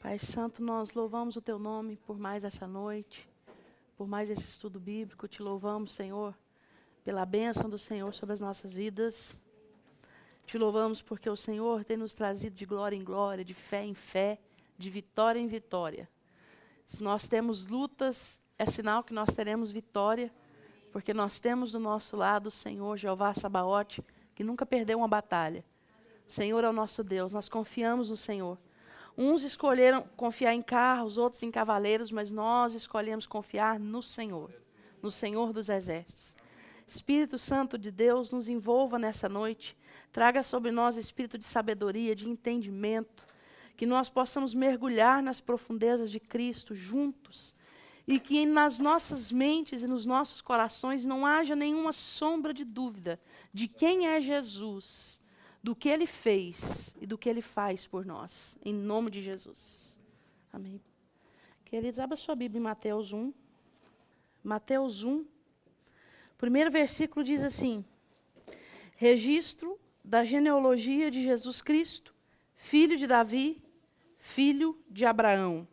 Pai Santo, nós louvamos o Teu nome por mais essa noite, por mais esse estudo bíblico. Te louvamos, Senhor, pela bênção do Senhor sobre as nossas vidas. Te louvamos porque o Senhor tem nos trazido de glória em glória, de fé em fé, de vitória em vitória. Se nós temos lutas, é sinal que nós teremos vitória, porque nós temos do nosso lado o Senhor Jeová Sabaote, que nunca perdeu uma batalha. O Senhor é o nosso Deus, nós confiamos no Senhor. Uns escolheram confiar em carros, outros em cavaleiros, mas nós escolhemos confiar no Senhor, no Senhor dos Exércitos. Espírito Santo de Deus, nos envolva nessa noite, traga sobre nós espírito de sabedoria, de entendimento, que nós possamos mergulhar nas profundezas de Cristo juntos e que nas nossas mentes e nos nossos corações não haja nenhuma sombra de dúvida de quem é Jesus do que ele fez e do que ele faz por nós. Em nome de Jesus. Amém. Queridos, abra sua Bíblia em Mateus 1. Mateus 1. Primeiro versículo diz assim: Registro da genealogia de Jesus Cristo, filho de Davi, filho de Abraão.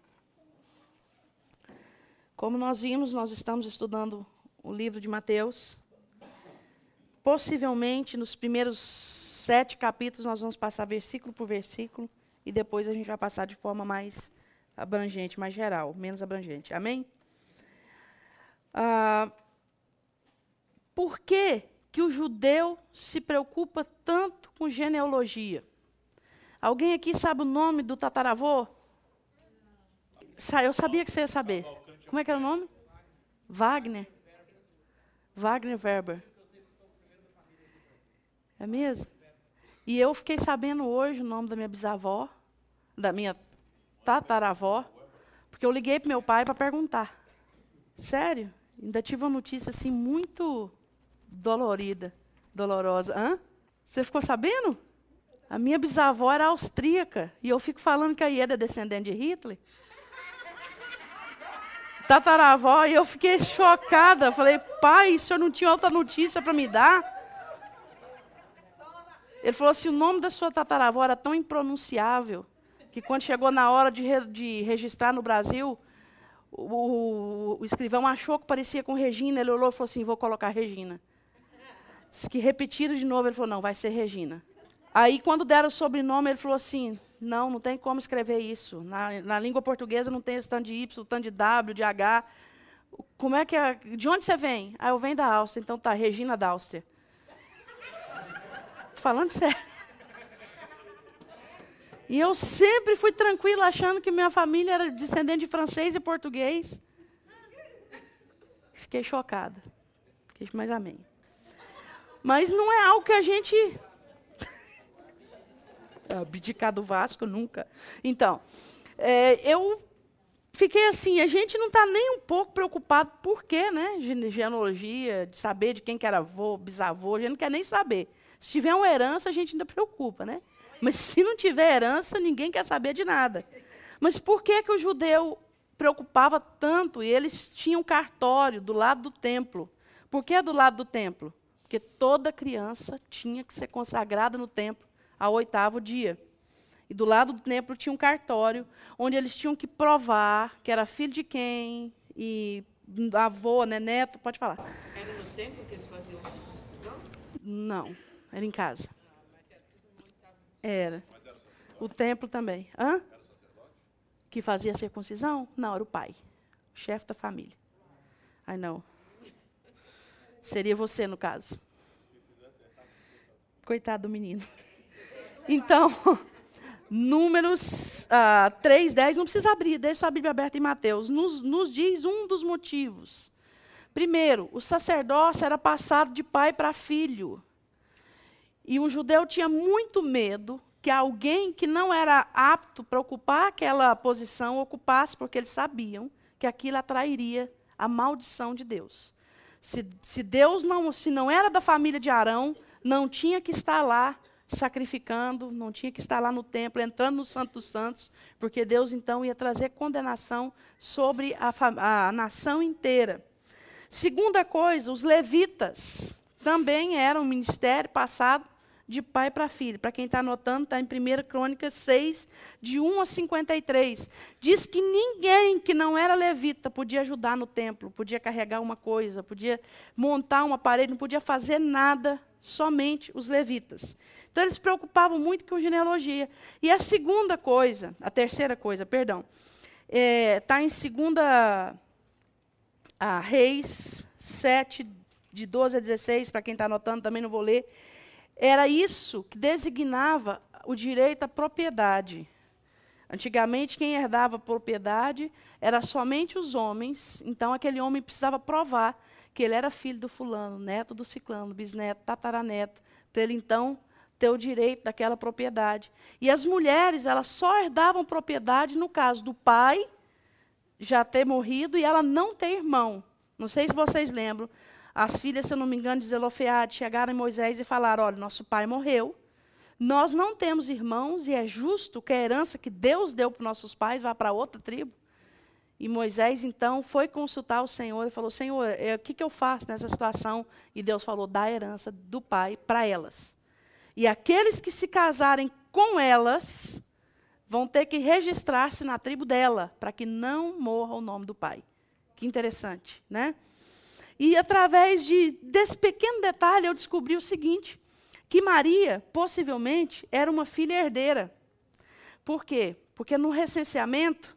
Como nós vimos, nós estamos estudando o livro de Mateus. Possivelmente nos primeiros sete capítulos, nós vamos passar versículo por versículo e depois a gente vai passar de forma mais abrangente, mais geral, menos abrangente. Amém? Ah, por que, que o judeu se preocupa tanto com genealogia? Alguém aqui sabe o nome do tataravô? Eu sabia que você ia saber. Como é que era o nome? Wagner. Wagner Weber. É mesmo? E eu fiquei sabendo hoje o nome da minha bisavó, da minha tataravó, porque eu liguei para meu pai para perguntar. Sério? Ainda tive uma notícia assim muito dolorida, dolorosa. Hã? Você ficou sabendo? A minha bisavó era austríaca e eu fico falando que a Ieda é descendente de Hitler. Tataravó, e eu fiquei chocada. Falei, pai, o senhor não tinha outra notícia para me dar? Ele falou assim: o nome da sua tataravó era tão impronunciável que quando chegou na hora de, re, de registrar no Brasil, o, o, o, escrivão achou que parecia com Regina. Ele olhou e falou assim: vou colocar Regina. Diz que repetiram de novo. Ele falou: não, vai ser Regina. Aí, quando deram o sobrenome, ele falou assim: não, não tem como escrever isso. Na, na língua portuguesa não tem esse tanto de Y, tanto de W, de H. Como é que é? De onde você vem? Ah, eu venho da Áustria, então tá, Regina da Áustria falando sério. E eu sempre fui tranquila, achando que minha família era descendente de francês e português. Fiquei chocada. Fiquei, mas amém. Mas não é algo que a gente. É abdicar do Vasco, nunca. Então, é, eu fiquei assim, a gente não está nem um pouco preocupado por quê, né? Genealogia, de saber de quem que era avô, bisavô, a gente não quer nem saber. Se tiver uma herança, a gente ainda preocupa, né? Mas se não tiver herança, ninguém quer saber de nada. Mas por que, que o judeu preocupava tanto e eles tinham cartório do lado do templo? Por que do lado do templo? Porque toda criança tinha que ser consagrada no templo ao oitavo dia. E do lado do templo tinha um cartório, onde eles tinham que provar que era filho de quem, e avô, né, neto, pode falar. Era no templo que eles faziam a circuncisão? Não. Era em casa. Era. O templo também. Hã? Que fazia a circuncisão? Não, era o pai. O chefe da família. Ai, não. Seria você, no caso. Coitado do menino. Então, Números ah, 3, 10, não precisa abrir, deixa a Bíblia aberta em Mateus. Nos, nos diz um dos motivos. Primeiro, o sacerdócio era passado de pai para filho. E o judeu tinha muito medo que alguém que não era apto para ocupar aquela posição ocupasse, porque eles sabiam que aquilo atrairia a maldição de Deus. Se, se Deus não, se não era da família de Arão, não tinha que estar lá sacrificando, não tinha que estar lá no templo, entrando no Santo dos Santos, porque Deus então ia trazer condenação sobre a, a nação inteira. Segunda coisa, os levitas também eram um ministério passado de pai para filho. Para quem está anotando, está em 1 Crônicas 6, de 1 a 53. Diz que ninguém que não era levita podia ajudar no templo, podia carregar uma coisa, podia montar uma parede, não podia fazer nada, somente os levitas. Então eles se preocupavam muito com genealogia. E a segunda coisa, a terceira coisa, perdão, está é, tá em 2 ah, Reis 7, de 12 a 16, para quem está anotando também não vou ler era isso que designava o direito à propriedade. Antigamente, quem herdava propriedade era somente os homens, então aquele homem precisava provar que ele era filho do fulano, neto do ciclano, bisneto, tataraneto, para ele então ter o direito daquela propriedade. E as mulheres, elas só herdavam propriedade no caso do pai já ter morrido e ela não ter irmão. Não sei se vocês lembram. As filhas, se eu não me engano, de Zelofeade chegaram em Moisés e falaram: olha, nosso pai morreu, nós não temos irmãos e é justo que a herança que Deus deu para nossos pais vá para outra tribo. E Moisés, então, foi consultar o Senhor e falou: Senhor, é, o que, que eu faço nessa situação? E Deus falou: dá a herança do pai para elas. E aqueles que se casarem com elas vão ter que registrar-se na tribo dela, para que não morra o nome do pai. Que interessante, né? E através de, desse pequeno detalhe eu descobri o seguinte: que Maria, possivelmente, era uma filha herdeira. Por quê? Porque no recenseamento,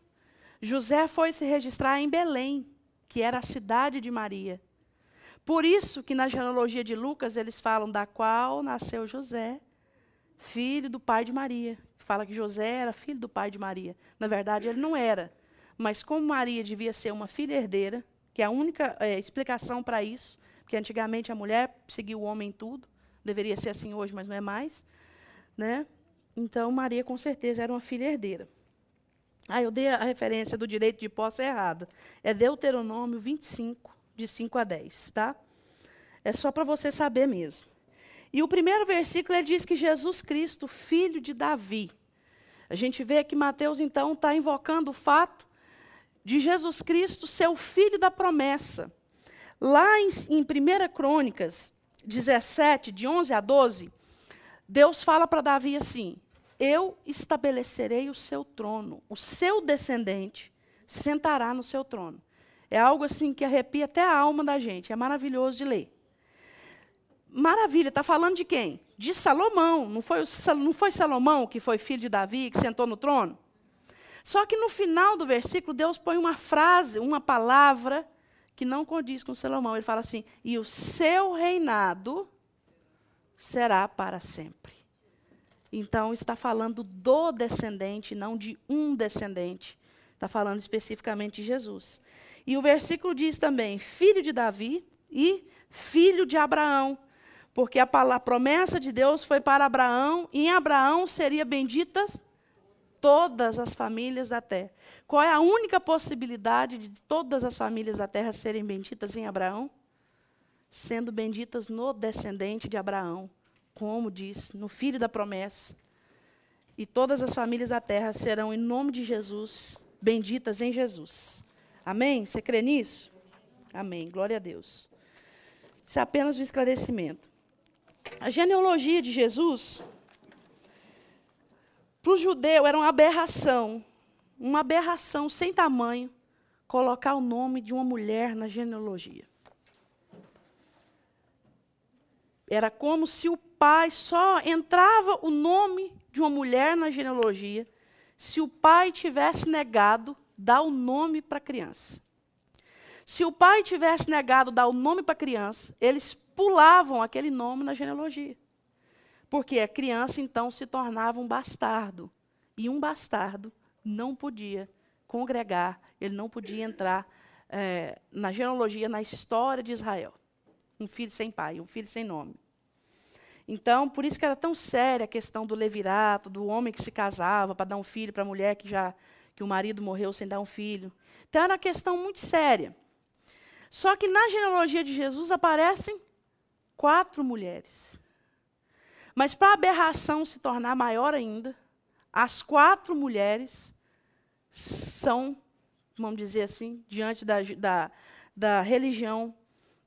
José foi se registrar em Belém, que era a cidade de Maria. Por isso que na genealogia de Lucas eles falam da qual nasceu José, filho do pai de Maria. Fala que José era filho do pai de Maria. Na verdade, ele não era. Mas como Maria devia ser uma filha herdeira, que é a única é, explicação para isso, porque antigamente a mulher seguia o homem em tudo, deveria ser assim hoje, mas não é mais, né? Então Maria com certeza era uma filha herdeira. Ah, eu dei a referência do direito de posse é errada. É Deuteronômio 25, de 5 a 10, tá? É só para você saber mesmo. E o primeiro versículo ele diz que Jesus Cristo, filho de Davi. A gente vê que Mateus então está invocando o fato de Jesus Cristo, seu filho da promessa. Lá em, em 1 Crônicas 17, de 11 a 12, Deus fala para Davi assim: Eu estabelecerei o seu trono, o seu descendente sentará no seu trono. É algo assim que arrepia até a alma da gente, é maravilhoso de ler. Maravilha, está falando de quem? De Salomão. Não foi, não foi Salomão que foi filho de Davi, que sentou no trono? Só que no final do versículo, Deus põe uma frase, uma palavra que não condiz com Salomão. Ele fala assim: e o seu reinado será para sempre. Então, está falando do descendente, não de um descendente. Está falando especificamente de Jesus. E o versículo diz também: filho de Davi e filho de Abraão. Porque a, palavra, a promessa de Deus foi para Abraão, e em Abraão seria benditas todas as famílias da terra. Qual é a única possibilidade de todas as famílias da terra serem benditas em Abraão? Sendo benditas no descendente de Abraão, como diz, no filho da promessa. E todas as famílias da terra serão, em nome de Jesus, benditas em Jesus. Amém? Você crê nisso? Amém. Glória a Deus. Isso é apenas um esclarecimento. A genealogia de Jesus para o judeu era uma aberração, uma aberração sem tamanho, colocar o nome de uma mulher na genealogia. Era como se o pai só entrava o nome de uma mulher na genealogia se o pai tivesse negado dar o nome para a criança. Se o pai tivesse negado dar o nome para a criança, eles pulavam aquele nome na genealogia. Porque a criança então se tornava um bastardo. E um bastardo não podia congregar, ele não podia entrar é, na genealogia, na história de Israel. Um filho sem pai, um filho sem nome. Então, por isso que era tão séria a questão do levirato, do homem que se casava para dar um filho para a mulher que já que o marido morreu sem dar um filho. Então era uma questão muito séria. Só que na genealogia de Jesus aparecem quatro mulheres. Mas para a aberração se tornar maior ainda, as quatro mulheres são, vamos dizer assim, diante da, da, da religião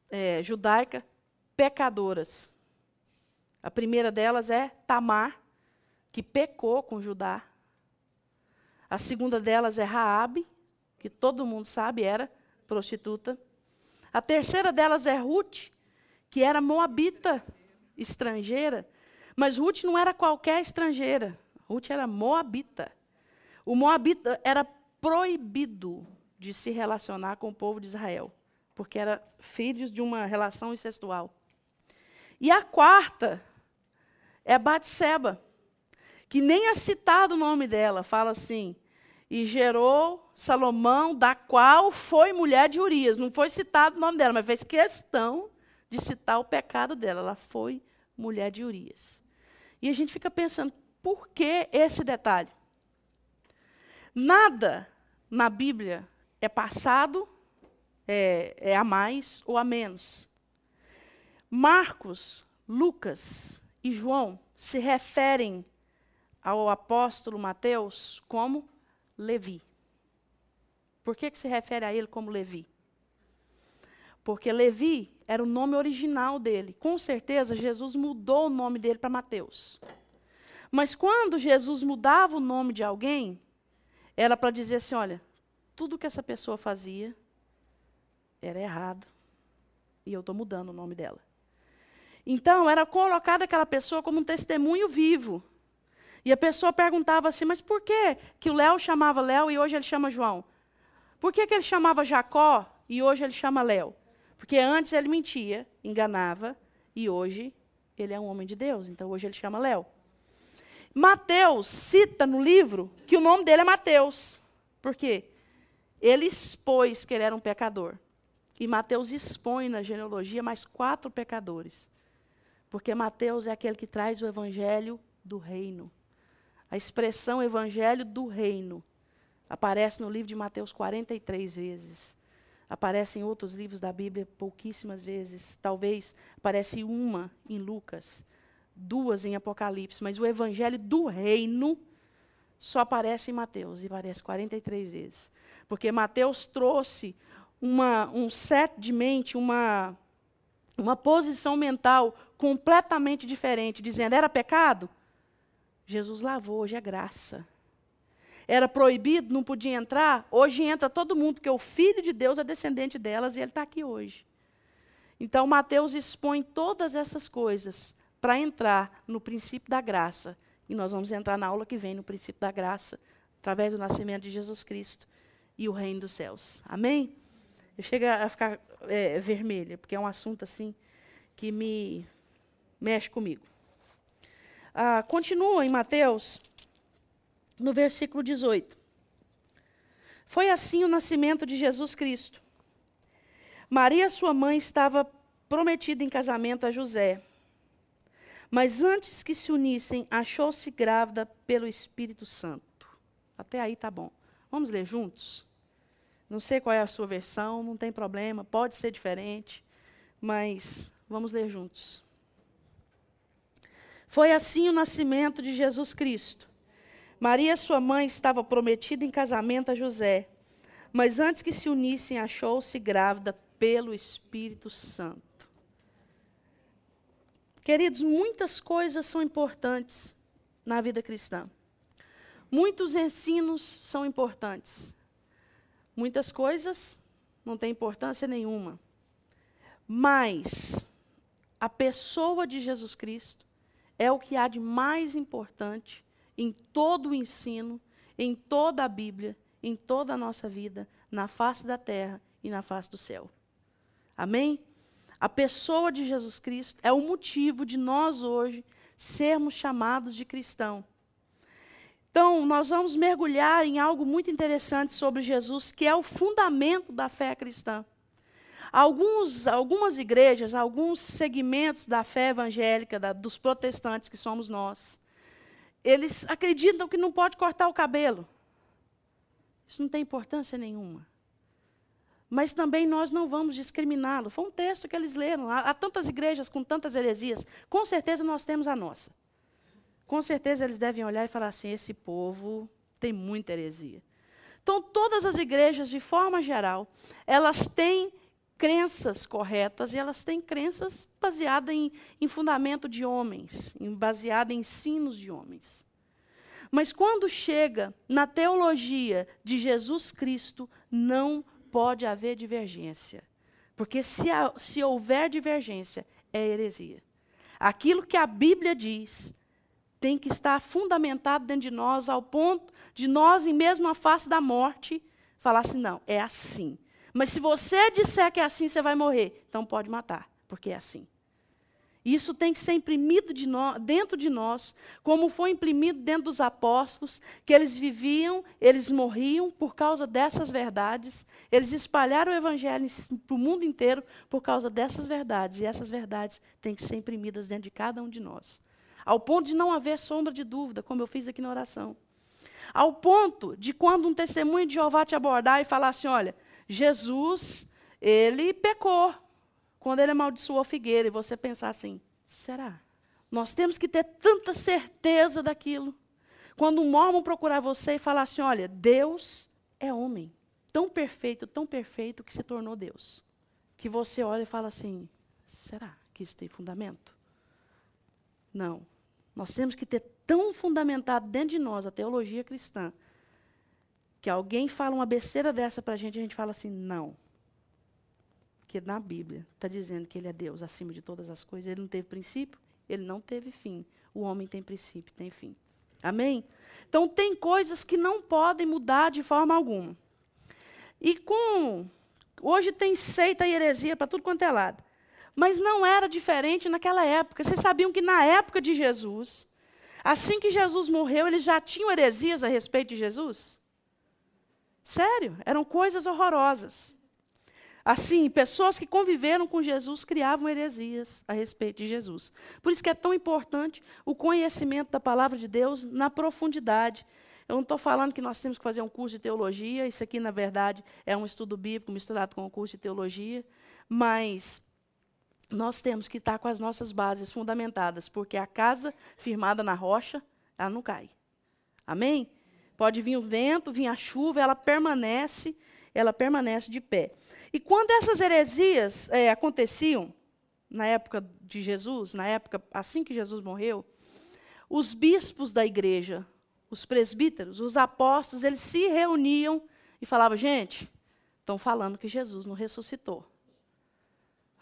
é, judaica, pecadoras. A primeira delas é Tamar, que pecou com Judá. A segunda delas é Raabe, que todo mundo sabe era prostituta. A terceira delas é Ruth, que era moabita, estrangeira, mas Ruth não era qualquer estrangeira. Ruth era moabita. O moabita era proibido de se relacionar com o povo de Israel, porque era filhos de uma relação incestual. E a quarta é Batseba, que nem é citado o nome dela, fala assim: e gerou Salomão, da qual foi mulher de Urias. Não foi citado o nome dela, mas fez questão de citar o pecado dela. Ela foi mulher de Urias. E a gente fica pensando, por que esse detalhe? Nada na Bíblia é passado, é, é a mais ou a menos. Marcos, Lucas e João se referem ao apóstolo Mateus como Levi. Por que, que se refere a ele como Levi? Porque Levi era o nome original dele. Com certeza, Jesus mudou o nome dele para Mateus. Mas quando Jesus mudava o nome de alguém, era para dizer assim: olha, tudo que essa pessoa fazia era errado. E eu estou mudando o nome dela. Então, era colocada aquela pessoa como um testemunho vivo. E a pessoa perguntava assim: mas por que, que o Léo chamava Léo e hoje ele chama João? Por que, que ele chamava Jacó e hoje ele chama Léo? Porque antes ele mentia, enganava, e hoje ele é um homem de Deus. Então hoje ele chama Léo. Mateus cita no livro que o nome dele é Mateus. Por quê? Ele expôs que ele era um pecador. E Mateus expõe na genealogia mais quatro pecadores. Porque Mateus é aquele que traz o evangelho do reino. A expressão evangelho do reino aparece no livro de Mateus 43 vezes. Aparece em outros livros da Bíblia pouquíssimas vezes. Talvez aparece uma em Lucas, duas em Apocalipse, mas o evangelho do reino só aparece em Mateus, e aparece 43 vezes. Porque Mateus trouxe uma, um set de mente, uma, uma posição mental completamente diferente, dizendo: era pecado? Jesus lavou, hoje é graça era proibido, não podia entrar, hoje entra todo mundo, porque o Filho de Deus é descendente delas e ele está aqui hoje. Então, Mateus expõe todas essas coisas para entrar no princípio da graça. E nós vamos entrar na aula que vem no princípio da graça, através do nascimento de Jesus Cristo e o reino dos céus. Amém? Eu chego a ficar é, vermelha, porque é um assunto assim que me mexe comigo. Ah, continua em Mateus no versículo 18. Foi assim o nascimento de Jesus Cristo. Maria, sua mãe, estava prometida em casamento a José. Mas antes que se unissem, achou-se grávida pelo Espírito Santo. Até aí tá bom. Vamos ler juntos? Não sei qual é a sua versão, não tem problema, pode ser diferente, mas vamos ler juntos. Foi assim o nascimento de Jesus Cristo. Maria, sua mãe, estava prometida em casamento a José, mas antes que se unissem, achou-se grávida pelo Espírito Santo. Queridos, muitas coisas são importantes na vida cristã. Muitos ensinos são importantes. Muitas coisas não têm importância nenhuma. Mas a pessoa de Jesus Cristo é o que há de mais importante em todo o ensino, em toda a Bíblia, em toda a nossa vida, na face da terra e na face do céu. Amém? A pessoa de Jesus Cristo é o motivo de nós hoje sermos chamados de cristão. Então, nós vamos mergulhar em algo muito interessante sobre Jesus, que é o fundamento da fé cristã. Alguns, algumas igrejas, alguns segmentos da fé evangélica, da, dos protestantes que somos nós, eles acreditam que não pode cortar o cabelo. Isso não tem importância nenhuma. Mas também nós não vamos discriminá-lo. Foi um texto que eles leram. Há tantas igrejas com tantas heresias. Com certeza nós temos a nossa. Com certeza eles devem olhar e falar assim: esse povo tem muita heresia. Então, todas as igrejas, de forma geral, elas têm crenças corretas, e elas têm crenças baseadas em, em fundamento de homens, baseadas baseada em ensinos de homens. Mas quando chega na teologia de Jesus Cristo, não pode haver divergência. Porque se, a, se houver divergência, é heresia. Aquilo que a Bíblia diz tem que estar fundamentado dentro de nós, ao ponto de nós, em mesmo a face da morte, falar assim: não, é assim. Mas se você disser que é assim, você vai morrer. Então pode matar, porque é assim. Isso tem que ser imprimido de no, dentro de nós, como foi imprimido dentro dos apóstolos, que eles viviam, eles morriam por causa dessas verdades, eles espalharam o evangelho para o mundo inteiro por causa dessas verdades, e essas verdades têm que ser imprimidas dentro de cada um de nós, ao ponto de não haver sombra de dúvida, como eu fiz aqui na oração. Ao ponto de quando um testemunho de Jeová te abordar e falar assim: olha, Jesus, ele pecou quando ele amaldiçoou a figueira. E você pensar assim: será? Nós temos que ter tanta certeza daquilo. Quando um mormon procurar você e falar assim: olha, Deus é homem, tão perfeito, tão perfeito que se tornou Deus. Que você olha e fala assim: será que isso tem fundamento? Não. Nós temos que ter tão fundamentado dentro de nós a teologia cristã que alguém fala uma besteira dessa para a gente, a gente fala assim, não. Porque na Bíblia está dizendo que ele é Deus acima de todas as coisas. Ele não teve princípio, ele não teve fim. O homem tem princípio, tem fim. Amém? Então, tem coisas que não podem mudar de forma alguma. E com. Hoje tem seita e heresia para tudo quanto é lado. Mas não era diferente naquela época. Vocês sabiam que na época de Jesus, assim que Jesus morreu, eles já tinham heresias a respeito de Jesus? Sério, eram coisas horrorosas. Assim, pessoas que conviveram com Jesus criavam heresias a respeito de Jesus. Por isso que é tão importante o conhecimento da palavra de Deus na profundidade. Eu não estou falando que nós temos que fazer um curso de teologia, isso aqui, na verdade, é um estudo bíblico misturado com um curso de teologia, mas nós temos que estar com as nossas bases fundamentadas, porque a casa firmada na rocha, ela não cai. Amém? Pode vir o vento, vir a chuva, ela permanece, ela permanece de pé. E quando essas heresias é, aconteciam, na época de Jesus, na época assim que Jesus morreu, os bispos da igreja, os presbíteros, os apóstolos, eles se reuniam e falavam: gente, estão falando que Jesus não ressuscitou.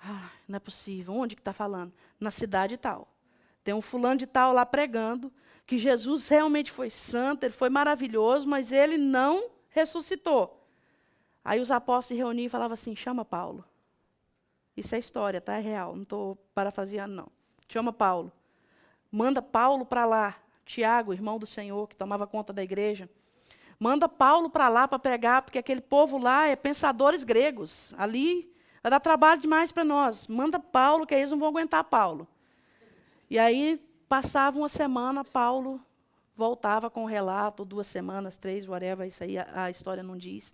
Ah, não é possível. Onde que está falando? Na cidade tal. Tem um fulano de tal lá pregando que Jesus realmente foi santo, ele foi maravilhoso, mas ele não ressuscitou. Aí os apóstolos se reuniam e falavam assim: chama Paulo. Isso é história, tá? É real, não estou parafraseando, não. Chama Paulo. Manda Paulo para lá. Tiago, irmão do Senhor, que tomava conta da igreja. Manda Paulo para lá para pregar, porque aquele povo lá é pensadores gregos. Ali vai dar trabalho demais para nós. Manda Paulo, que aí eles não vão aguentar Paulo. E aí Passava uma semana, Paulo voltava com o relato, duas semanas, três, whatever, isso aí a, a história não diz.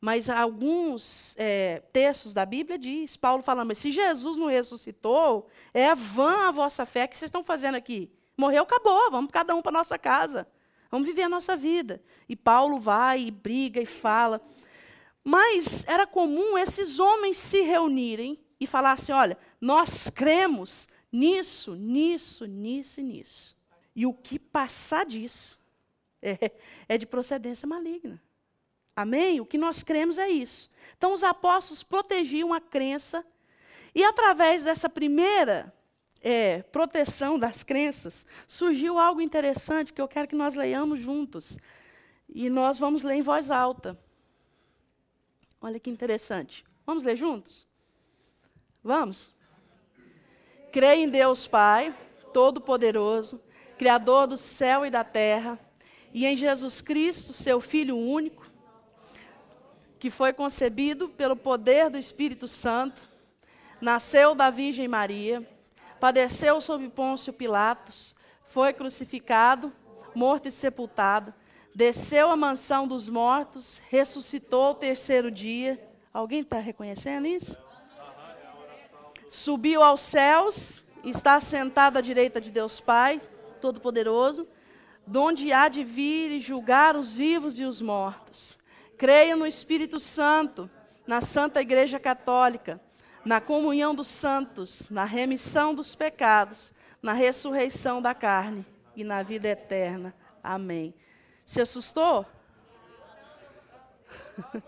Mas alguns é, textos da Bíblia diz, Paulo falando, mas se Jesus não ressuscitou, é vã a vossa fé, o que vocês estão fazendo aqui? Morreu, acabou, vamos cada um para nossa casa. Vamos viver a nossa vida. E Paulo vai e briga e fala. Mas era comum esses homens se reunirem e falassem olha, nós cremos nisso, nisso, nisso e nisso. E o que passar disso é, é de procedência maligna. Amém? O que nós cremos é isso. Então, os apóstolos protegiam a crença, e através dessa primeira é, proteção das crenças, surgiu algo interessante que eu quero que nós leiamos juntos. E nós vamos ler em voz alta. Olha que interessante. Vamos ler juntos? Vamos? crê em Deus Pai, Todo-Poderoso, Criador do céu e da terra, e em Jesus Cristo, seu Filho único, que foi concebido pelo poder do Espírito Santo, nasceu da Virgem Maria, padeceu sob Pôncio Pilatos, foi crucificado, morto e sepultado, desceu à mansão dos mortos, ressuscitou o terceiro dia. Alguém está reconhecendo isso? subiu aos céus, está sentado à direita de Deus Pai, Todo-Poderoso, donde há de vir e julgar os vivos e os mortos. Creio no Espírito Santo, na Santa Igreja Católica, na comunhão dos santos, na remissão dos pecados, na ressurreição da carne e na vida eterna. Amém. Se assustou?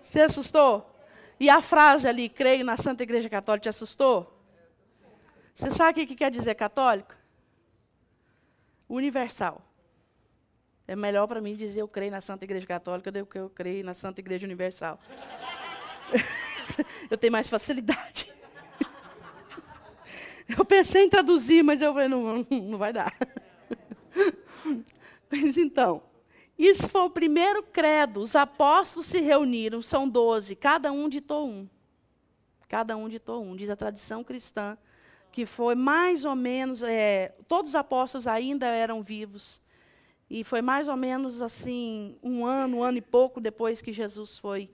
Se assustou? E a frase ali, creio na Santa Igreja Católica, te assustou? Você sabe o que quer dizer católico? Universal. É melhor para mim dizer eu creio na Santa Igreja Católica do que eu creio na Santa Igreja Universal. eu tenho mais facilidade. Eu pensei em traduzir, mas eu falei, não, não vai dar. Mas então, isso foi o primeiro credo. Os apóstolos se reuniram, são doze, cada um ditou um. Cada um ditou um, diz a tradição cristã, que foi mais ou menos. É, todos os apóstolos ainda eram vivos. E foi mais ou menos assim, um ano, um ano e pouco depois que Jesus foi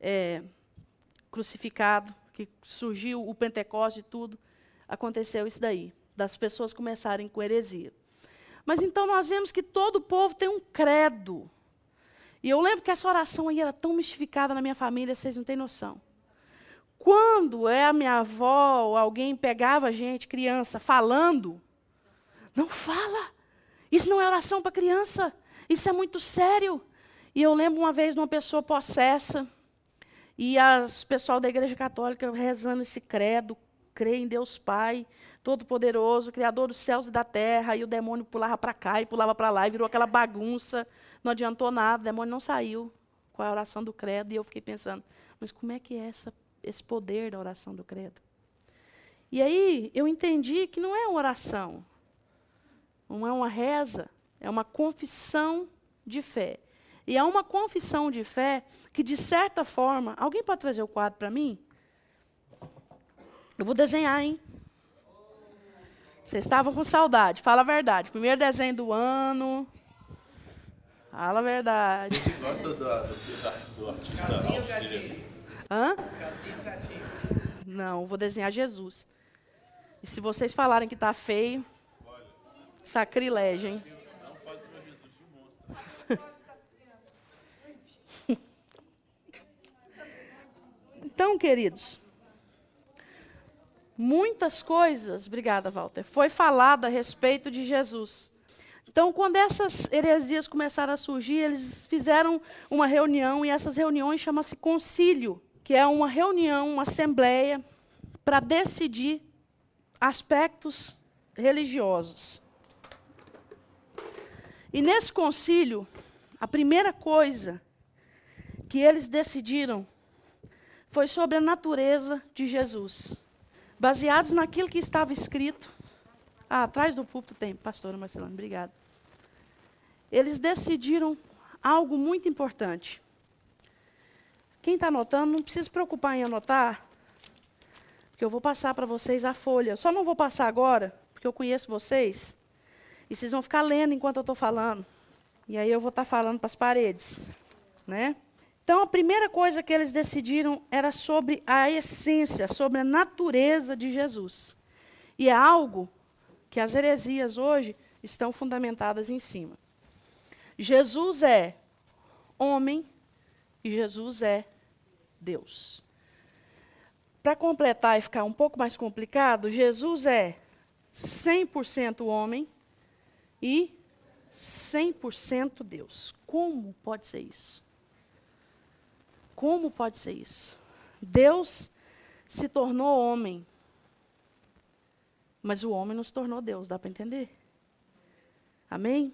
é, crucificado, que surgiu o Pentecostes e tudo, aconteceu isso daí, das pessoas começarem com heresia. Mas então nós vemos que todo o povo tem um credo. E eu lembro que essa oração aí era tão mistificada na minha família, vocês não têm noção. Quando é a minha avó ou alguém pegava a gente, criança, falando, não fala. Isso não é oração para criança. Isso é muito sério. E eu lembro uma vez de uma pessoa possessa, e o pessoal da igreja católica rezando esse credo, crê em Deus Pai, Todo-Poderoso, Criador dos céus e da terra, e o demônio pulava para cá e pulava para lá, e virou aquela bagunça, não adiantou nada, o demônio não saiu com a oração do credo, e eu fiquei pensando, mas como é que é essa, esse poder da oração do credo? E aí eu entendi que não é uma oração, não é uma reza, é uma confissão de fé. E é uma confissão de fé que, de certa forma, alguém pode trazer o quadro para mim? Eu vou desenhar, hein? Vocês estavam com saudade, fala a verdade. Primeiro desenho do ano. Fala a verdade. A gente gosta do, do, do artista auxílio. Hã? Não, vou desenhar Jesus. E se vocês falarem que tá feio, sacrilégio, hein? Não Jesus de monstro. Então, queridos, muitas coisas, obrigada, Walter, foi falada a respeito de Jesus. Então, quando essas heresias começaram a surgir, eles fizeram uma reunião, e essas reuniões chama-se concílio, que é uma reunião, uma assembleia, para decidir aspectos religiosos. E nesse concílio, a primeira coisa que eles decidiram foi sobre a natureza de Jesus baseados naquilo que estava escrito. Ah, atrás do púlpito tem, pastora Marcelo, obrigado. Eles decidiram algo muito importante. Quem está anotando, não precisa se preocupar em anotar, porque eu vou passar para vocês a folha. Eu só não vou passar agora, porque eu conheço vocês, e vocês vão ficar lendo enquanto eu estou falando. E aí eu vou estar tá falando para as paredes, né? Então, a primeira coisa que eles decidiram era sobre a essência, sobre a natureza de Jesus. E é algo que as heresias hoje estão fundamentadas em cima. Jesus é homem e Jesus é Deus. Para completar e ficar um pouco mais complicado, Jesus é 100% homem e 100% Deus. Como pode ser isso? Como pode ser isso? Deus se tornou homem, mas o homem nos tornou Deus, dá para entender? Amém?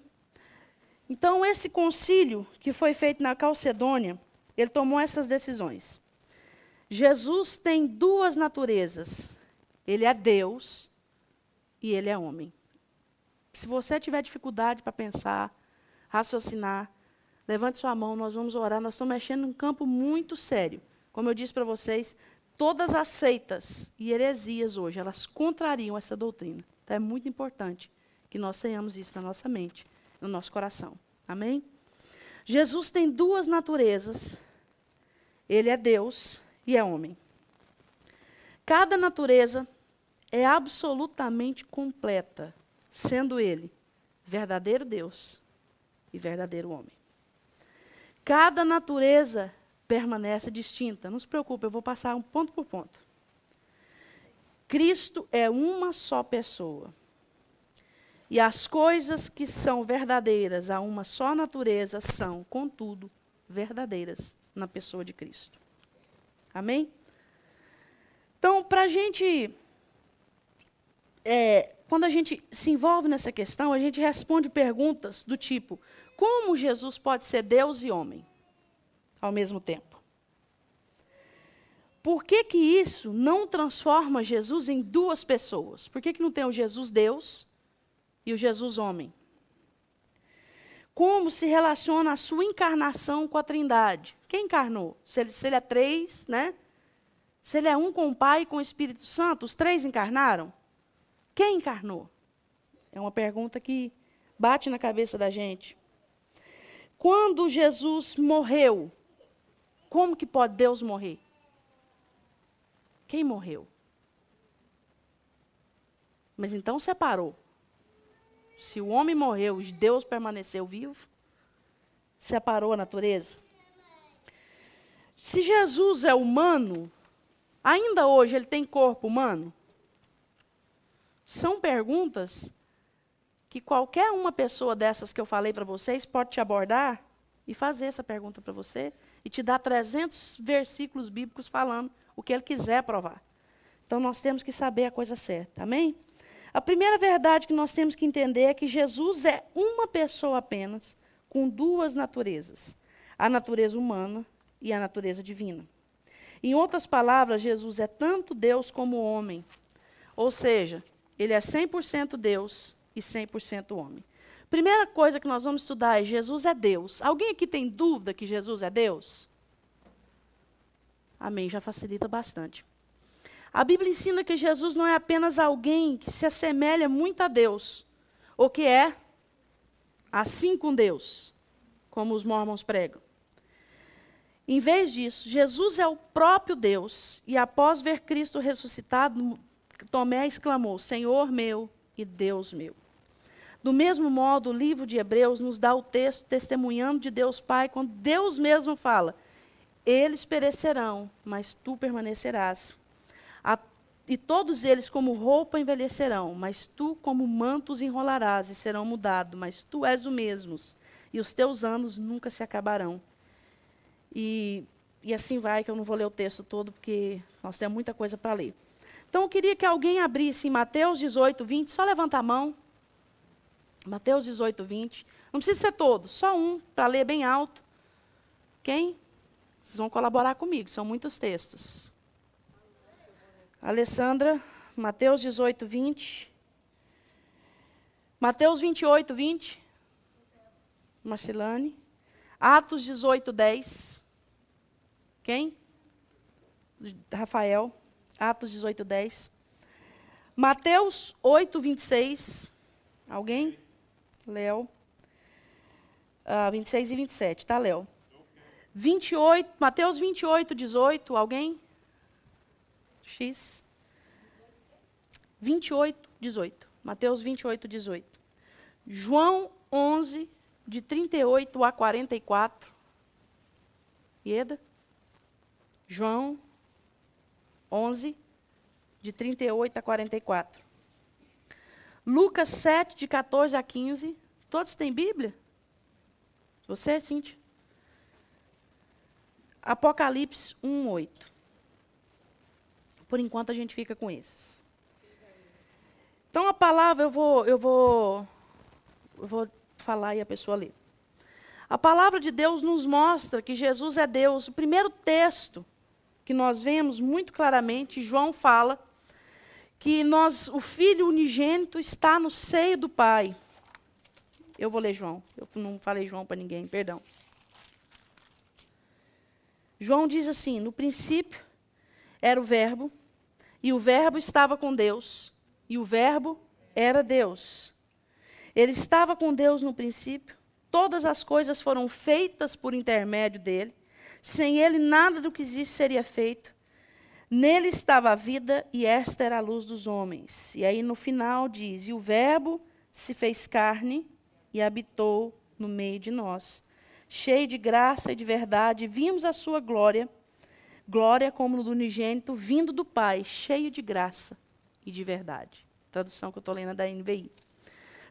Então, esse concílio que foi feito na Calcedônia, ele tomou essas decisões. Jesus tem duas naturezas. Ele é Deus e ele é homem. Se você tiver dificuldade para pensar, raciocinar, Levante sua mão, nós vamos orar. Nós estamos mexendo num campo muito sério. Como eu disse para vocês, todas as seitas e heresias hoje, elas contrariam essa doutrina. Então é muito importante que nós tenhamos isso na nossa mente, no nosso coração. Amém? Jesus tem duas naturezas. Ele é Deus e é homem. Cada natureza é absolutamente completa, sendo ele verdadeiro Deus e verdadeiro homem. Cada natureza permanece distinta. Não se preocupe, eu vou passar um ponto por ponto. Cristo é uma só pessoa. E as coisas que são verdadeiras a uma só natureza são, contudo, verdadeiras na pessoa de Cristo. Amém? Então, para a gente é, quando a gente se envolve nessa questão, a gente responde perguntas do tipo: como Jesus pode ser Deus e homem ao mesmo tempo? Por que, que isso não transforma Jesus em duas pessoas? Por que, que não tem o Jesus Deus e o Jesus homem? Como se relaciona a sua encarnação com a Trindade? Quem encarnou? Se ele, se ele é três, né? Se ele é um com o Pai e com o Espírito Santo, os três encarnaram? Quem encarnou? É uma pergunta que bate na cabeça da gente. Quando Jesus morreu, como que pode Deus morrer? Quem morreu? Mas então separou. Se o homem morreu e Deus permaneceu vivo, separou a natureza. Se Jesus é humano, ainda hoje ele tem corpo humano? São perguntas que qualquer uma pessoa dessas que eu falei para vocês pode te abordar e fazer essa pergunta para você e te dar 300 versículos bíblicos falando o que ele quiser provar. Então nós temos que saber a coisa certa, amém? A primeira verdade que nós temos que entender é que Jesus é uma pessoa apenas com duas naturezas: a natureza humana e a natureza divina. Em outras palavras, Jesus é tanto Deus como homem. Ou seja, ele é 100% Deus e 100% homem. Primeira coisa que nós vamos estudar é Jesus é Deus. Alguém aqui tem dúvida que Jesus é Deus? Amém, já facilita bastante. A Bíblia ensina que Jesus não é apenas alguém que se assemelha muito a Deus, ou que é assim com Deus, como os mormons pregam. Em vez disso, Jesus é o próprio Deus, e após ver Cristo ressuscitado, Tomé exclamou: Senhor meu e Deus meu. Do mesmo modo, o livro de Hebreus nos dá o texto testemunhando de Deus Pai, quando Deus mesmo fala: Eles perecerão, mas tu permanecerás. A, e todos eles, como roupa, envelhecerão, mas tu, como mantos, enrolarás e serão mudados, mas tu és o mesmo, e os teus anos nunca se acabarão. E, e assim vai, que eu não vou ler o texto todo, porque nós temos muita coisa para ler. Então eu queria que alguém abrisse em Mateus 18, 20, só levanta a mão. Mateus 18, 20. Não precisa ser todos, só um, para ler bem alto. Quem? Vocês vão colaborar comigo, são muitos textos. Alessandra, Mateus 18, 20. Mateus 28, 20. Marcilane. Atos 18, 10. Quem? Rafael. Atos 18, 10. Mateus 8, 26. Alguém? Léo. Uh, ah, 26 e 27, tá, Léo? 28, Mateus 28, 18. Alguém? X. 28, 18. Mateus 28, 18. João 11, de 38 a 44. Ieda? João 11, de 38 a 44. Lucas 7, de 14 a 15. Todos têm Bíblia? Você, Cíntia? Apocalipse 1, 8. Por enquanto a gente fica com esses. Então a palavra eu vou, eu vou, eu vou falar e a pessoa lê. A palavra de Deus nos mostra que Jesus é Deus. O primeiro texto que nós vemos muito claramente, João fala que nós, o filho unigênito está no seio do Pai. Eu vou ler João, eu não falei João para ninguém, perdão. João diz assim: no princípio era o Verbo, e o Verbo estava com Deus, e o Verbo era Deus. Ele estava com Deus no princípio, todas as coisas foram feitas por intermédio dele, sem ele, nada do que existe seria feito. Nele estava a vida e esta era a luz dos homens. E aí no final diz: E o Verbo se fez carne e habitou no meio de nós. Cheio de graça e de verdade, vimos a sua glória, glória como do unigênito, vindo do Pai, cheio de graça e de verdade. Tradução que eu estou lendo é da NVI.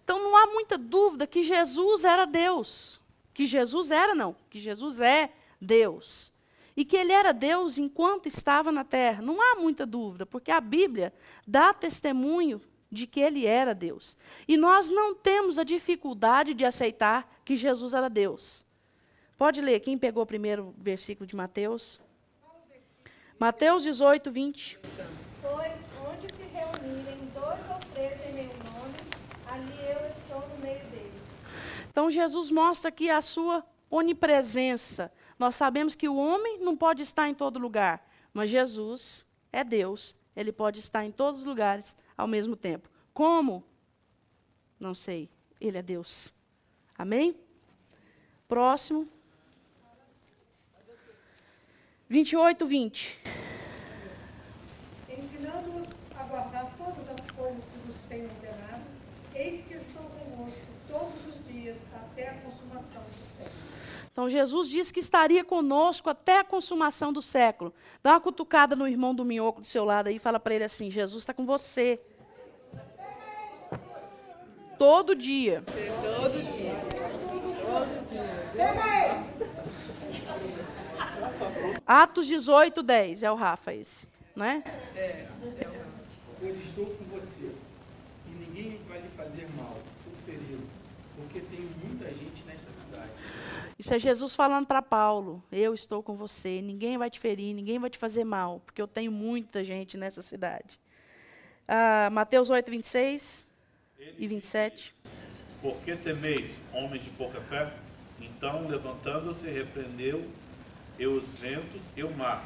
Então não há muita dúvida que Jesus era Deus. Que Jesus era, não, que Jesus é Deus. E que ele era Deus enquanto estava na terra. Não há muita dúvida, porque a Bíblia dá testemunho de que ele era Deus. E nós não temos a dificuldade de aceitar que Jesus era Deus. Pode ler, quem pegou o primeiro versículo de Mateus? Mateus 18, 20. Pois onde se reunirem dois ou três em meu nome, ali eu estou no meio deles. Então Jesus mostra aqui a sua onipresença, nós sabemos que o homem não pode estar em todo lugar, mas Jesus é Deus. Ele pode estar em todos os lugares ao mesmo tempo. Como? Não sei. Ele é Deus. Amém? Próximo. 28, 20. Então Jesus disse que estaria conosco até a consumação do século. Dá uma cutucada no irmão do minhoco do seu lado aí e fala para ele assim: Jesus está com você. Todo dia. Todo dia. Todo dia. Atos 18, 10. É o Rafa esse, né? É, é Eu estou com você e ninguém vai lhe fazer mal ou feri-lo, porque tem muita gente isso é Jesus falando para Paulo: Eu estou com você, ninguém vai te ferir, ninguém vai te fazer mal, porque eu tenho muita gente nessa cidade. Ah, Mateus 8, 26 Ele e 27. Por que temeis, homens de pouca fé? Então, levantando-se, repreendeu e os ventos e o mar.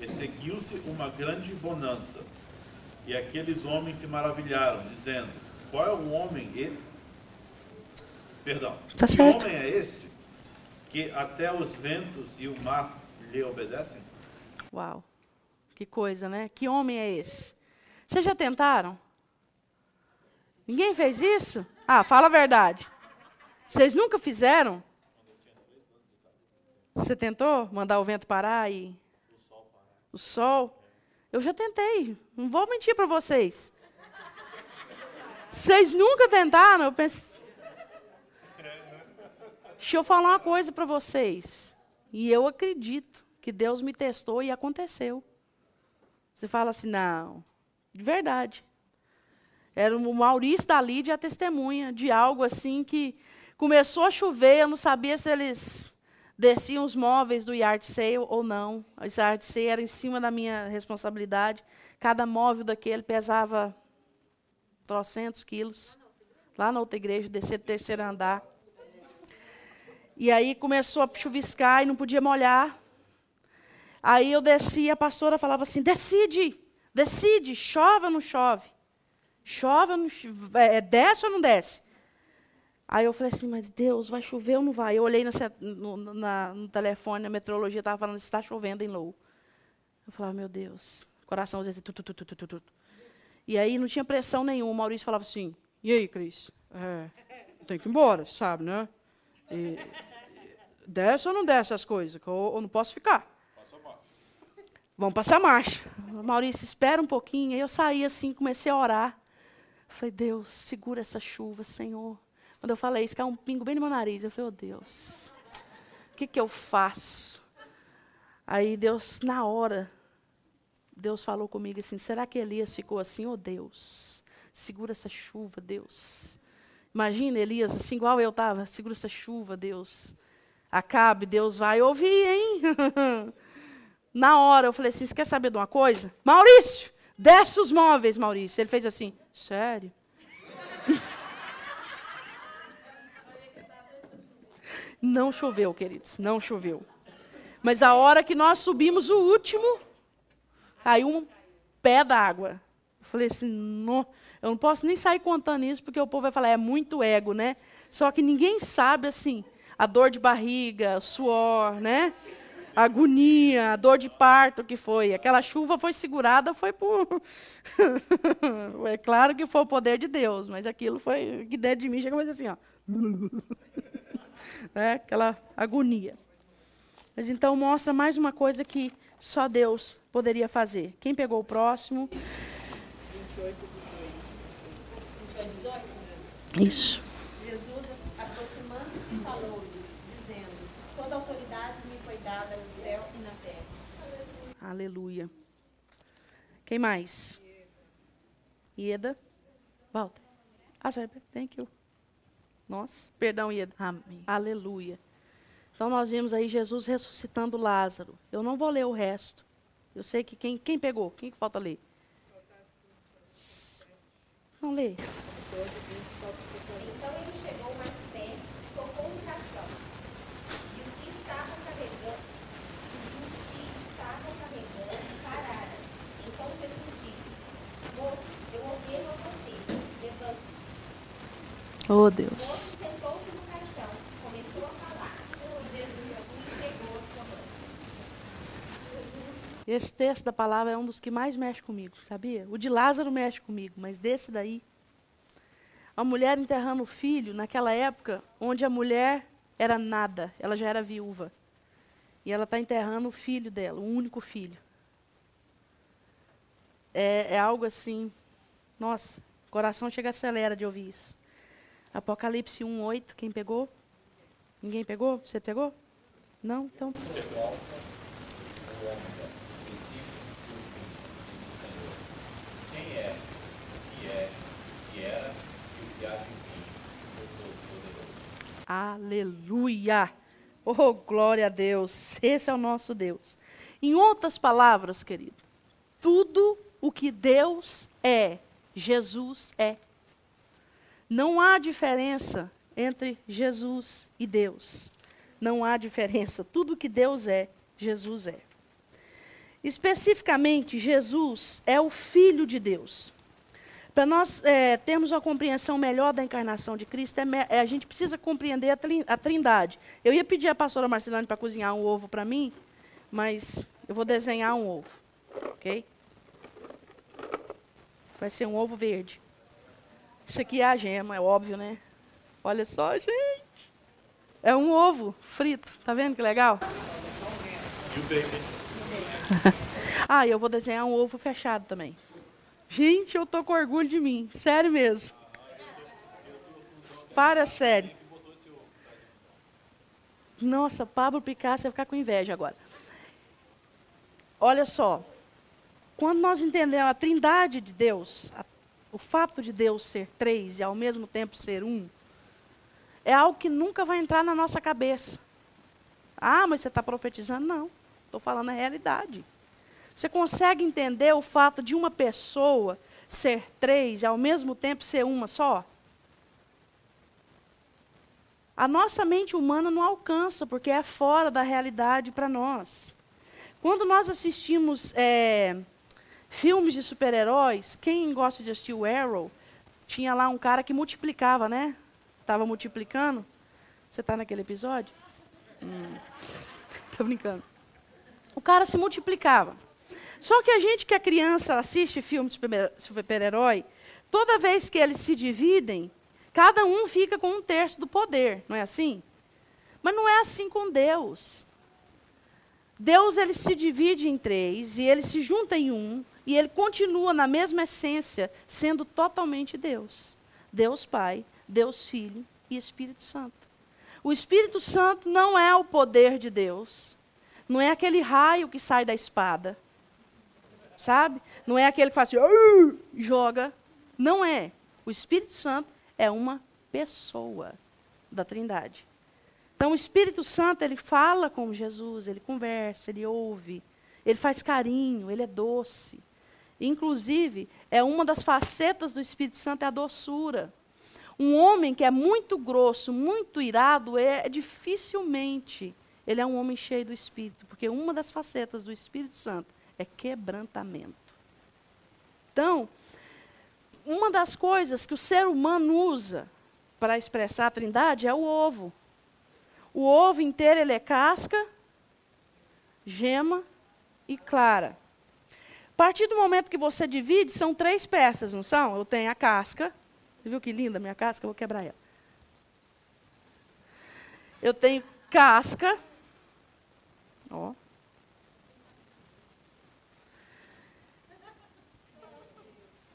E seguiu-se uma grande bonança. E aqueles homens se maravilharam, dizendo: Qual é o homem? Ele? Perdão. Tá que certo. homem é este que até os ventos e o mar lhe obedecem? Uau, que coisa, né? Que homem é esse? Vocês já tentaram? Ninguém fez isso? Ah, fala a verdade. Vocês nunca fizeram? Você tentou mandar o vento parar e. O sol? Eu já tentei. Não vou mentir para vocês. Vocês nunca tentaram? Eu pensei. Deixa eu falar uma coisa para vocês. E eu acredito que Deus me testou e aconteceu. Você fala assim, não, de verdade. Era o Maurício da Lídia a testemunha de algo assim que começou a chover, eu não sabia se eles desciam os móveis do yard sale ou não. Esse yard sale era em cima da minha responsabilidade. Cada móvel daquele pesava trocentos quilos. Lá na outra igreja, descer do terceiro andar. E aí começou a chuviscar e não podia molhar. Aí eu desci e a pastora falava assim: decide, decide, chove ou não chove? Chove ou não chove? É, desce ou não desce? Aí eu falei assim, mas Deus, vai chover ou não vai? Eu olhei nessa, no, na, no telefone, a meteorologia estava falando, está chovendo em Low. Eu falava, meu Deus, coração às vezes... Tu, tu, tu, tu, tu, E aí não tinha pressão nenhuma. O Maurício falava assim, e aí, Cris? É, tem que ir embora, sabe, né? E, Desce ou não desce as coisas? Ou, ou não posso ficar? Vamos passar marcha. Maurício, espera um pouquinho. Aí eu saí assim, comecei a orar. Falei, Deus, segura essa chuva, Senhor. Quando eu falei isso, caiu um pingo bem no meu nariz. Eu falei, oh Deus, o que, que eu faço? Aí Deus, na hora, Deus falou comigo assim: será que Elias ficou assim? Oh Deus, segura essa chuva, Deus. Imagina Elias assim, igual eu estava: segura essa chuva, Deus. Acabe, Deus vai ouvir, hein? Na hora eu falei assim: você quer saber de uma coisa? Maurício, desce os móveis, Maurício. Ele fez assim: sério? não choveu, queridos, não choveu. Mas a hora que nós subimos o último, caiu um pé d'água. Eu falei assim: não, eu não posso nem sair contando isso, porque o povo vai falar: é muito ego, né? Só que ninguém sabe assim a dor de barriga, suor, né? A agonia, a dor de parto que foi. Aquela chuva foi segurada, foi por. é claro que foi o poder de Deus, mas aquilo foi. que dentro de mim chega mais assim, ó. né? Aquela agonia. Mas então mostra mais uma coisa que só Deus poderia fazer. Quem pegou o próximo? 28, 28. 28, 18. Isso. Aleluia. Quem mais? Ieda. Walter. Ah, sorry, thank you. Nossa, perdão, Ieda. Amém. Aleluia. Então nós vimos aí Jesus ressuscitando Lázaro. Eu não vou ler o resto. Eu sei que quem, quem pegou? Quem que falta ler? Não lê. Então, Oh, Deus. Esse texto da palavra é um dos que mais mexe comigo, sabia? O de Lázaro mexe comigo, mas desse daí. A mulher enterrando o filho, naquela época, onde a mulher era nada, ela já era viúva. E ela está enterrando o filho dela, o único filho. É, é algo assim. Nossa, o coração chega acelera de ouvir isso. Apocalipse 1, 8. Quem pegou? Ninguém pegou? Você pegou? Não? Então. Tá. Quem é, que é, Aleluia! Oh, glória a Deus! Esse é o nosso Deus. Em outras palavras, querido, tudo o que Deus é, Jesus é. Não há diferença entre Jesus e Deus. Não há diferença. Tudo que Deus é, Jesus é. Especificamente, Jesus é o Filho de Deus. Para nós é, termos uma compreensão melhor da encarnação de Cristo, é, é, a gente precisa compreender a, a trindade. Eu ia pedir à pastora Marcelane para cozinhar um ovo para mim, mas eu vou desenhar um ovo. Ok? Vai ser um ovo verde. Isso aqui é a gema, é óbvio, né? Olha só, gente. É um ovo frito. Tá vendo que legal? Ah, e o ah, eu vou desenhar um ovo fechado também. Gente, eu tô com orgulho de mim. Sério mesmo. Para sério. Nossa, Pablo Picasso vai ficar com inveja agora. Olha só. Quando nós entendemos a trindade de Deus, a o fato de Deus ser três e ao mesmo tempo ser um é algo que nunca vai entrar na nossa cabeça. Ah, mas você está profetizando? Não. Estou falando a realidade. Você consegue entender o fato de uma pessoa ser três e ao mesmo tempo ser uma só? A nossa mente humana não alcança, porque é fora da realidade para nós. Quando nós assistimos é, Filmes de super-heróis, quem gosta de assistir o Arrow, tinha lá um cara que multiplicava, né? Estava multiplicando. Você está naquele episódio? Hum. brincando. O cara se multiplicava. Só que a gente que é criança assiste filmes de super-herói, toda vez que eles se dividem, cada um fica com um terço do poder, não é assim? Mas não é assim com Deus. Deus ele se divide em três e ele se junta em um e ele continua na mesma essência, sendo totalmente Deus. Deus Pai, Deus Filho e Espírito Santo. O Espírito Santo não é o poder de Deus. Não é aquele raio que sai da espada. Sabe? Não é aquele que faz assim, joga. Não é. O Espírito Santo é uma pessoa da Trindade. Então, o Espírito Santo, ele fala com Jesus, ele conversa, ele ouve, ele faz carinho, ele é doce. Inclusive, é uma das facetas do Espírito Santo é a doçura. Um homem que é muito grosso, muito irado, é, é dificilmente ele é um homem cheio do Espírito, porque uma das facetas do Espírito Santo é quebrantamento. Então, uma das coisas que o ser humano usa para expressar a Trindade é o ovo. O ovo inteiro ele é casca, gema e clara. A partir do momento que você divide, são três peças, não são? Eu tenho a casca. Você viu que linda a minha casca? Eu vou quebrar ela. Eu tenho casca. Ó.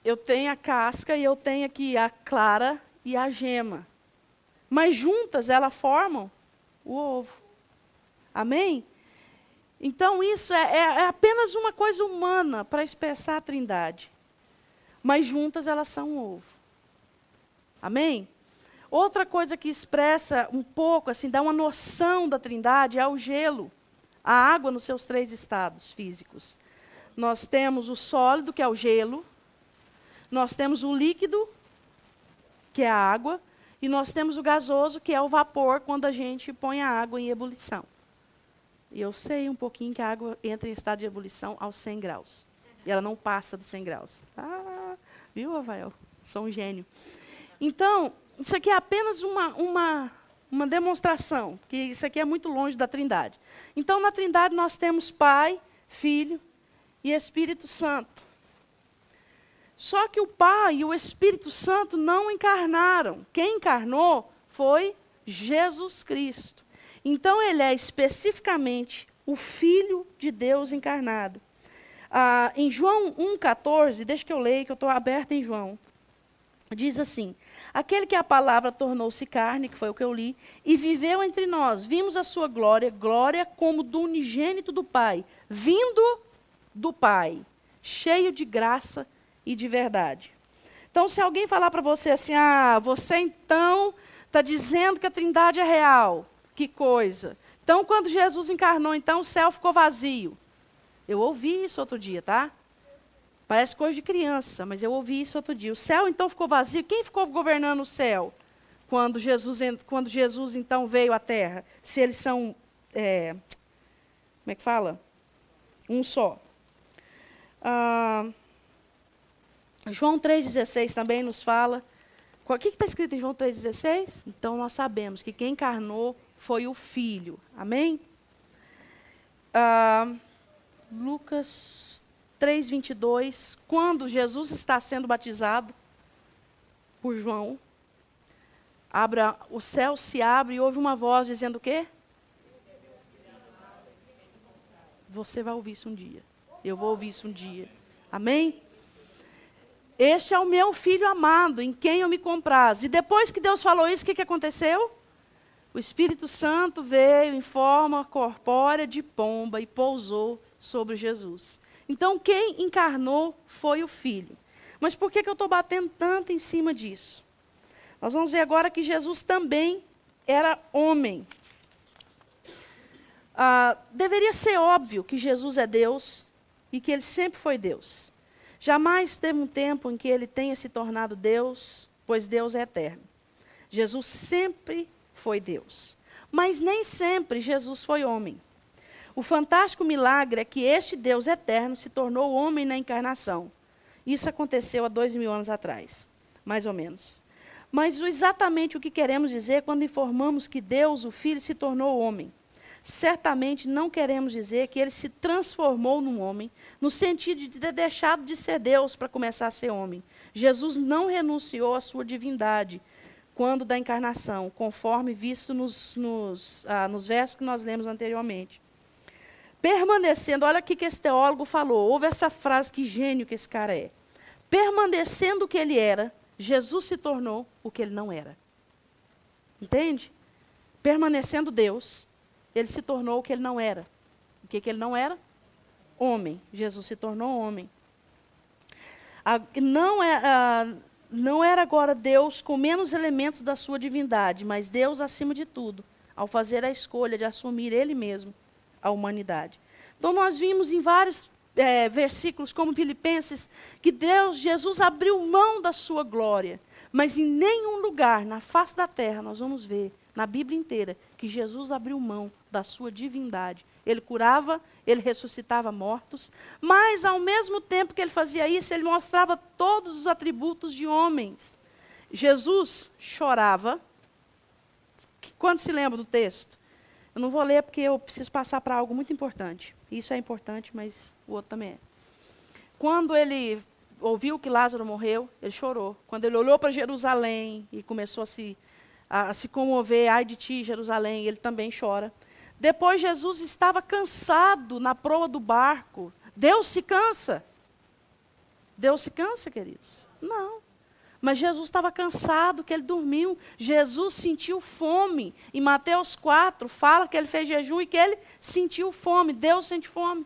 Eu tenho a casca e eu tenho aqui a clara e a gema. Mas juntas elas formam o ovo. Amém? Então, isso é, é, é apenas uma coisa humana para expressar a trindade. Mas juntas elas são um ovo. Amém? Outra coisa que expressa um pouco, assim, dá uma noção da trindade é o gelo, a água nos seus três estados físicos. Nós temos o sólido, que é o gelo, nós temos o líquido, que é a água, e nós temos o gasoso, que é o vapor, quando a gente põe a água em ebulição. E eu sei um pouquinho que a água entra em estado de ebulição aos 100 graus. E ela não passa dos 100 graus. Ah, viu, Avael? Sou um gênio. Então, isso aqui é apenas uma, uma, uma demonstração, que isso aqui é muito longe da Trindade. Então, na Trindade, nós temos Pai, Filho e Espírito Santo. Só que o Pai e o Espírito Santo não encarnaram. Quem encarnou foi Jesus Cristo. Então, ele é especificamente o Filho de Deus encarnado. Ah, em João 1,14, deixa que eu leia, que eu estou aberta em João. Diz assim: Aquele que a palavra tornou-se carne, que foi o que eu li, e viveu entre nós, vimos a sua glória, glória como do unigênito do Pai, vindo do Pai, cheio de graça e de verdade. Então, se alguém falar para você assim, ah, você então está dizendo que a Trindade é real, que coisa. Então, quando Jesus encarnou, então o céu ficou vazio. Eu ouvi isso outro dia, tá? Parece coisa de criança, mas eu ouvi isso outro dia. O céu então ficou vazio. Quem ficou governando o céu quando Jesus, quando Jesus então veio à terra? Se eles são. É, como é que fala? Um só. Ah, João 3,16 também nos fala. O que está escrito em João 3,16? Então nós sabemos que quem encarnou foi o Filho. Amém? Ah, Lucas 3, 22. Quando Jesus está sendo batizado por João, abra, o céu se abre e ouve uma voz dizendo o quê? Você vai ouvir isso um dia. Eu vou ouvir isso um dia. Amém? Este é o meu filho amado, em quem eu me compraz. E depois que Deus falou isso, o que, que aconteceu? O Espírito Santo veio em forma corpórea de pomba e pousou sobre Jesus. Então, quem encarnou foi o Filho. Mas por que, que eu estou batendo tanto em cima disso? Nós vamos ver agora que Jesus também era homem. Ah, deveria ser óbvio que Jesus é Deus e que ele sempre foi Deus. Jamais teve um tempo em que ele tenha se tornado Deus, pois Deus é eterno. Jesus sempre foi Deus. Mas nem sempre Jesus foi homem. O fantástico milagre é que este Deus eterno se tornou homem na encarnação. Isso aconteceu há dois mil anos atrás, mais ou menos. Mas exatamente o que queremos dizer quando informamos que Deus, o Filho, se tornou homem. Certamente não queremos dizer que ele se transformou num homem, no sentido de ter deixado de ser Deus para começar a ser homem. Jesus não renunciou à sua divindade, quando da encarnação, conforme visto nos, nos, ah, nos versos que nós lemos anteriormente. Permanecendo, olha o que esse teólogo falou, ouve essa frase, que gênio que esse cara é. Permanecendo o que ele era, Jesus se tornou o que ele não era. Entende? Permanecendo Deus, ele se tornou o que ele não era. O que, que ele não era? Homem. Jesus se tornou homem. não é, ah, não era agora Deus com menos elementos da sua divindade, mas Deus acima de tudo, ao fazer a escolha de assumir Ele mesmo a humanidade. Então nós vimos em vários é, versículos, como Filipenses, que Deus, Jesus abriu mão da sua glória, mas em nenhum lugar na face da terra nós vamos ver na Bíblia inteira que Jesus abriu mão da sua divindade ele curava, ele ressuscitava mortos, mas ao mesmo tempo que ele fazia isso, ele mostrava todos os atributos de homens. Jesus chorava. Quando se lembra do texto? Eu não vou ler porque eu preciso passar para algo muito importante. Isso é importante, mas o outro também é. Quando ele ouviu que Lázaro morreu, ele chorou. Quando ele olhou para Jerusalém e começou a se, a, a se comover, ai de ti, Jerusalém, ele também chora. Depois Jesus estava cansado na proa do barco. Deus se cansa. Deus se cansa, queridos? Não. Mas Jesus estava cansado, que ele dormiu. Jesus sentiu fome. Em Mateus 4, fala que ele fez jejum e que ele sentiu fome. Deus sente fome?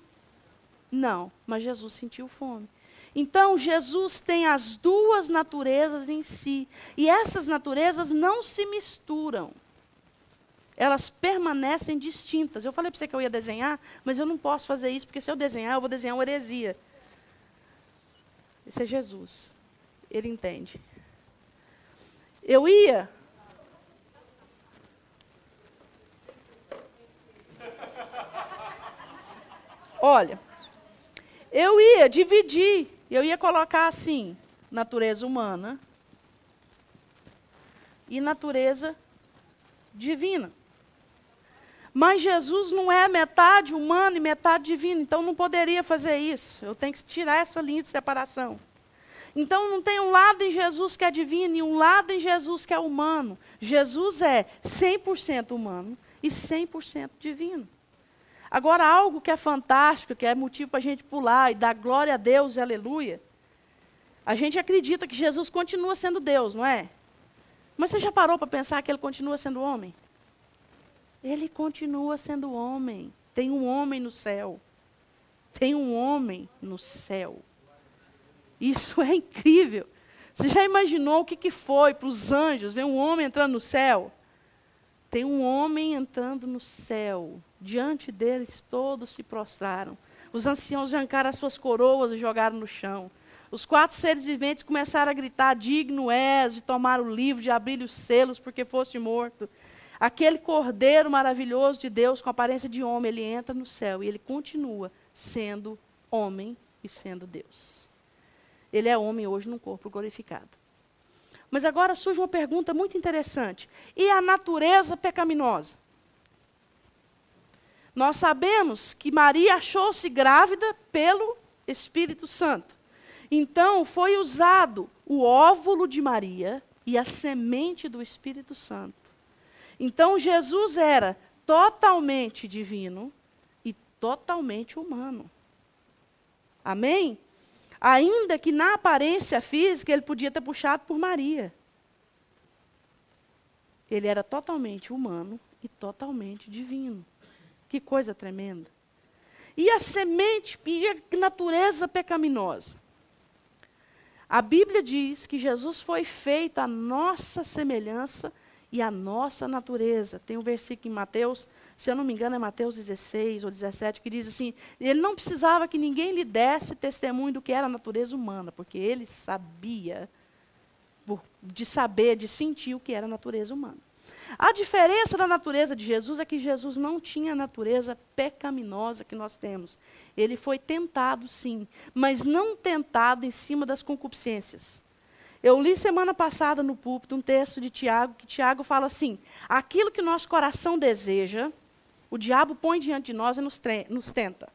Não, mas Jesus sentiu fome. Então, Jesus tem as duas naturezas em si. E essas naturezas não se misturam elas permanecem distintas. Eu falei para você que eu ia desenhar, mas eu não posso fazer isso, porque se eu desenhar, eu vou desenhar uma heresia. Esse é Jesus. Ele entende. Eu ia. Olha, eu ia dividir, eu ia colocar assim: natureza humana e natureza divina. Mas Jesus não é metade humano e metade divino, então não poderia fazer isso. Eu tenho que tirar essa linha de separação. Então não tem um lado em Jesus que é divino e um lado em Jesus que é humano. Jesus é 100% humano e 100% divino. Agora, algo que é fantástico, que é motivo para a gente pular e dar glória a Deus, aleluia. A gente acredita que Jesus continua sendo Deus, não é? Mas você já parou para pensar que ele continua sendo homem? Ele continua sendo homem. Tem um homem no céu. Tem um homem no céu. Isso é incrível. Você já imaginou o que, que foi para os anjos ver um homem entrando no céu? Tem um homem entrando no céu. Diante deles todos se prostraram. Os anciãos arrancaram as suas coroas e jogaram no chão. Os quatro seres viventes começaram a gritar: Digno és de tomar o livro, de abrir os selos, porque foste morto. Aquele cordeiro maravilhoso de Deus com aparência de homem, ele entra no céu e ele continua sendo homem e sendo Deus. Ele é homem hoje num corpo glorificado. Mas agora surge uma pergunta muito interessante: e a natureza pecaminosa? Nós sabemos que Maria achou-se grávida pelo Espírito Santo. Então foi usado o óvulo de Maria e a semente do Espírito Santo então Jesus era totalmente divino e totalmente humano. Amém? Ainda que na aparência física ele podia ter puxado por Maria. Ele era totalmente humano e totalmente divino. Que coisa tremenda. E a semente, e a natureza pecaminosa. A Bíblia diz que Jesus foi feito à nossa semelhança e a nossa natureza. Tem um versículo em Mateus, se eu não me engano, é Mateus 16 ou 17, que diz assim: ele não precisava que ninguém lhe desse testemunho do que era a natureza humana, porque ele sabia de saber, de sentir o que era a natureza humana. A diferença da natureza de Jesus é que Jesus não tinha a natureza pecaminosa que nós temos. Ele foi tentado, sim, mas não tentado em cima das concupiscências. Eu li semana passada no púlpito um texto de Tiago, que Tiago fala assim: aquilo que nosso coração deseja, o diabo põe diante de nós e nos, nos tenta.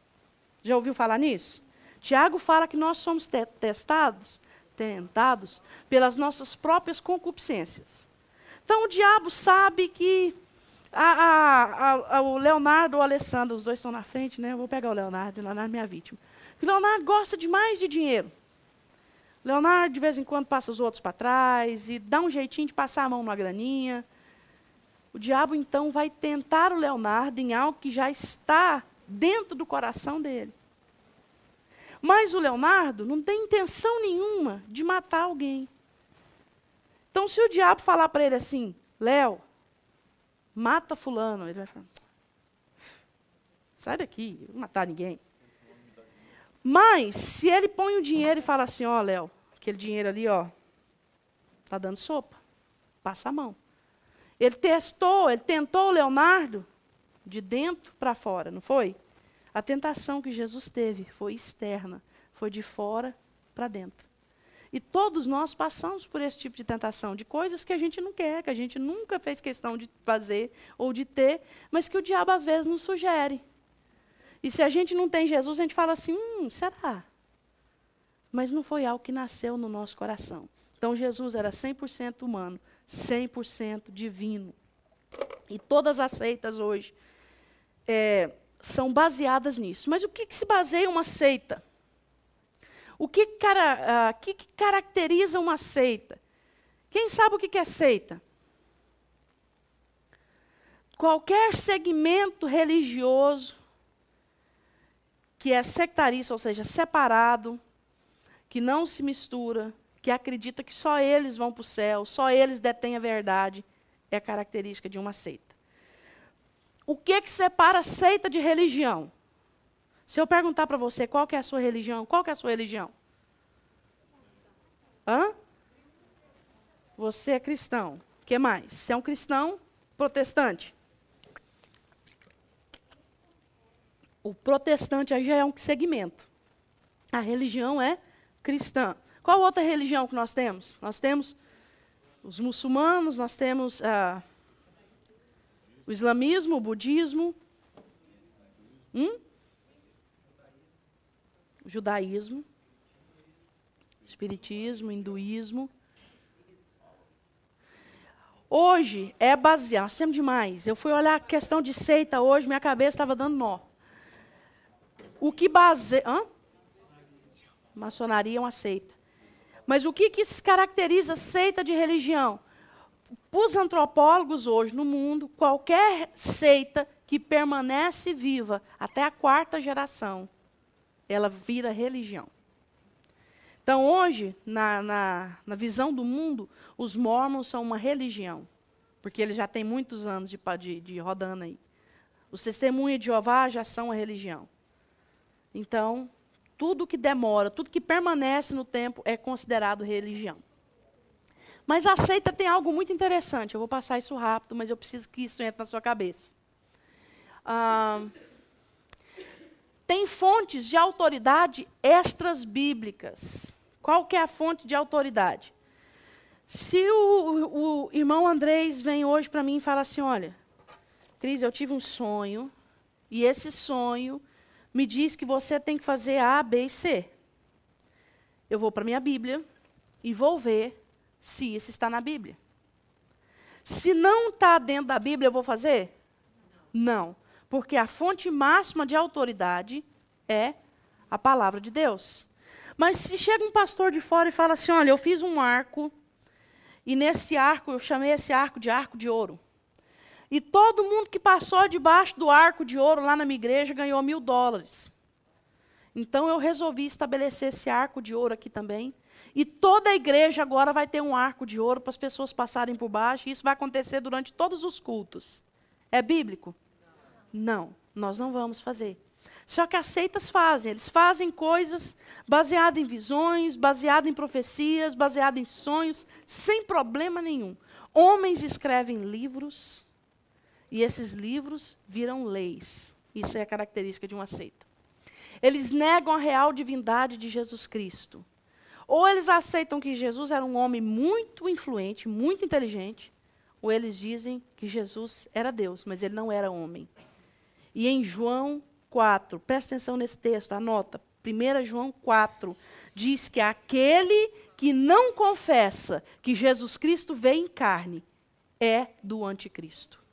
Já ouviu falar nisso? Tiago fala que nós somos te testados, tentados, pelas nossas próprias concupiscências. Então o diabo sabe que a, a, a, o Leonardo ou o Alessandro, os dois estão na frente, né? Eu vou pegar o Leonardo, o Leonardo é minha vítima. O Leonardo gosta demais de dinheiro. Leonardo, de vez em quando, passa os outros para trás e dá um jeitinho de passar a mão na graninha. O diabo, então, vai tentar o Leonardo em algo que já está dentro do coração dele. Mas o Leonardo não tem intenção nenhuma de matar alguém. Então, se o diabo falar para ele assim, Léo, mata fulano, ele vai falar, sai daqui, não matar ninguém. Mas, se ele põe o dinheiro e fala assim, ó, oh, Léo, Aquele dinheiro ali, ó, tá dando sopa. Passa a mão. Ele testou, ele tentou o Leonardo de dentro para fora, não foi? A tentação que Jesus teve foi externa, foi de fora para dentro. E todos nós passamos por esse tipo de tentação, de coisas que a gente não quer, que a gente nunca fez questão de fazer ou de ter, mas que o diabo às vezes nos sugere. E se a gente não tem Jesus, a gente fala assim: hum, será? mas não foi algo que nasceu no nosso coração. Então Jesus era 100% humano, 100% divino. E todas as seitas hoje é, são baseadas nisso. Mas o que, que se baseia uma seita? O que, cara, uh, que, que caracteriza uma seita? Quem sabe o que é seita? Qualquer segmento religioso que é sectarista, ou seja, separado, que não se mistura, que acredita que só eles vão para o céu, só eles detêm a verdade, é a característica de uma seita. O que, que separa seita de religião? Se eu perguntar para você qual é a sua religião, qual é a sua religião? Hã? Você é cristão. O que mais? Você é um cristão protestante. O protestante aí já é um segmento. A religião é cristã. Qual outra religião que nós temos? Nós temos os muçulmanos, nós temos ah, o islamismo, o budismo, hum? o judaísmo, o espiritismo, o hinduísmo. Hoje é baseado, nós temos demais. Eu fui olhar a questão de seita hoje, minha cabeça estava dando nó. O que baseia. Hã? maçonaria é uma seita. Mas o que, que caracteriza seita de religião? Para os antropólogos hoje no mundo, qualquer seita que permanece viva até a quarta geração, ela vira religião. Então, hoje, na, na, na visão do mundo, os mormons são uma religião, porque eles já têm muitos anos de, de, de rodando aí. Os testemunhos de Jeová já são a religião. Então, tudo que demora, tudo que permanece no tempo é considerado religião. Mas a seita tem algo muito interessante. Eu vou passar isso rápido, mas eu preciso que isso entre na sua cabeça. Ah, tem fontes de autoridade extras bíblicas. Qual que é a fonte de autoridade? Se o, o irmão Andrés vem hoje para mim e fala assim, olha, Cris, eu tive um sonho, e esse sonho me diz que você tem que fazer A, B e C. Eu vou para minha Bíblia e vou ver se isso está na Bíblia. Se não está dentro da Bíblia, eu vou fazer? não. Porque a fonte máxima de autoridade é a palavra de Deus. Mas se chega um pastor de fora e fala assim: olha, eu fiz um arco, e nesse arco, eu chamei esse arco de arco de ouro. E todo mundo que passou debaixo do arco de ouro lá na minha igreja ganhou mil dólares. Então eu resolvi estabelecer esse arco de ouro aqui também. E toda a igreja agora vai ter um arco de ouro para as pessoas passarem por baixo. E isso vai acontecer durante todos os cultos. É bíblico? Não, nós não vamos fazer. Só que as seitas fazem, eles fazem coisas baseadas em visões, baseadas em profecias, baseadas em sonhos, sem problema nenhum. Homens escrevem livros, e esses livros viram leis. Isso é a característica de uma seita. Eles negam a real divindade de Jesus Cristo. Ou eles aceitam que Jesus era um homem muito influente, muito inteligente, ou eles dizem que Jesus era Deus, mas ele não era homem. E em João 4, presta atenção nesse texto, anota. 1 João 4 diz que aquele que não confessa que Jesus Cristo veio em carne é do anticristo.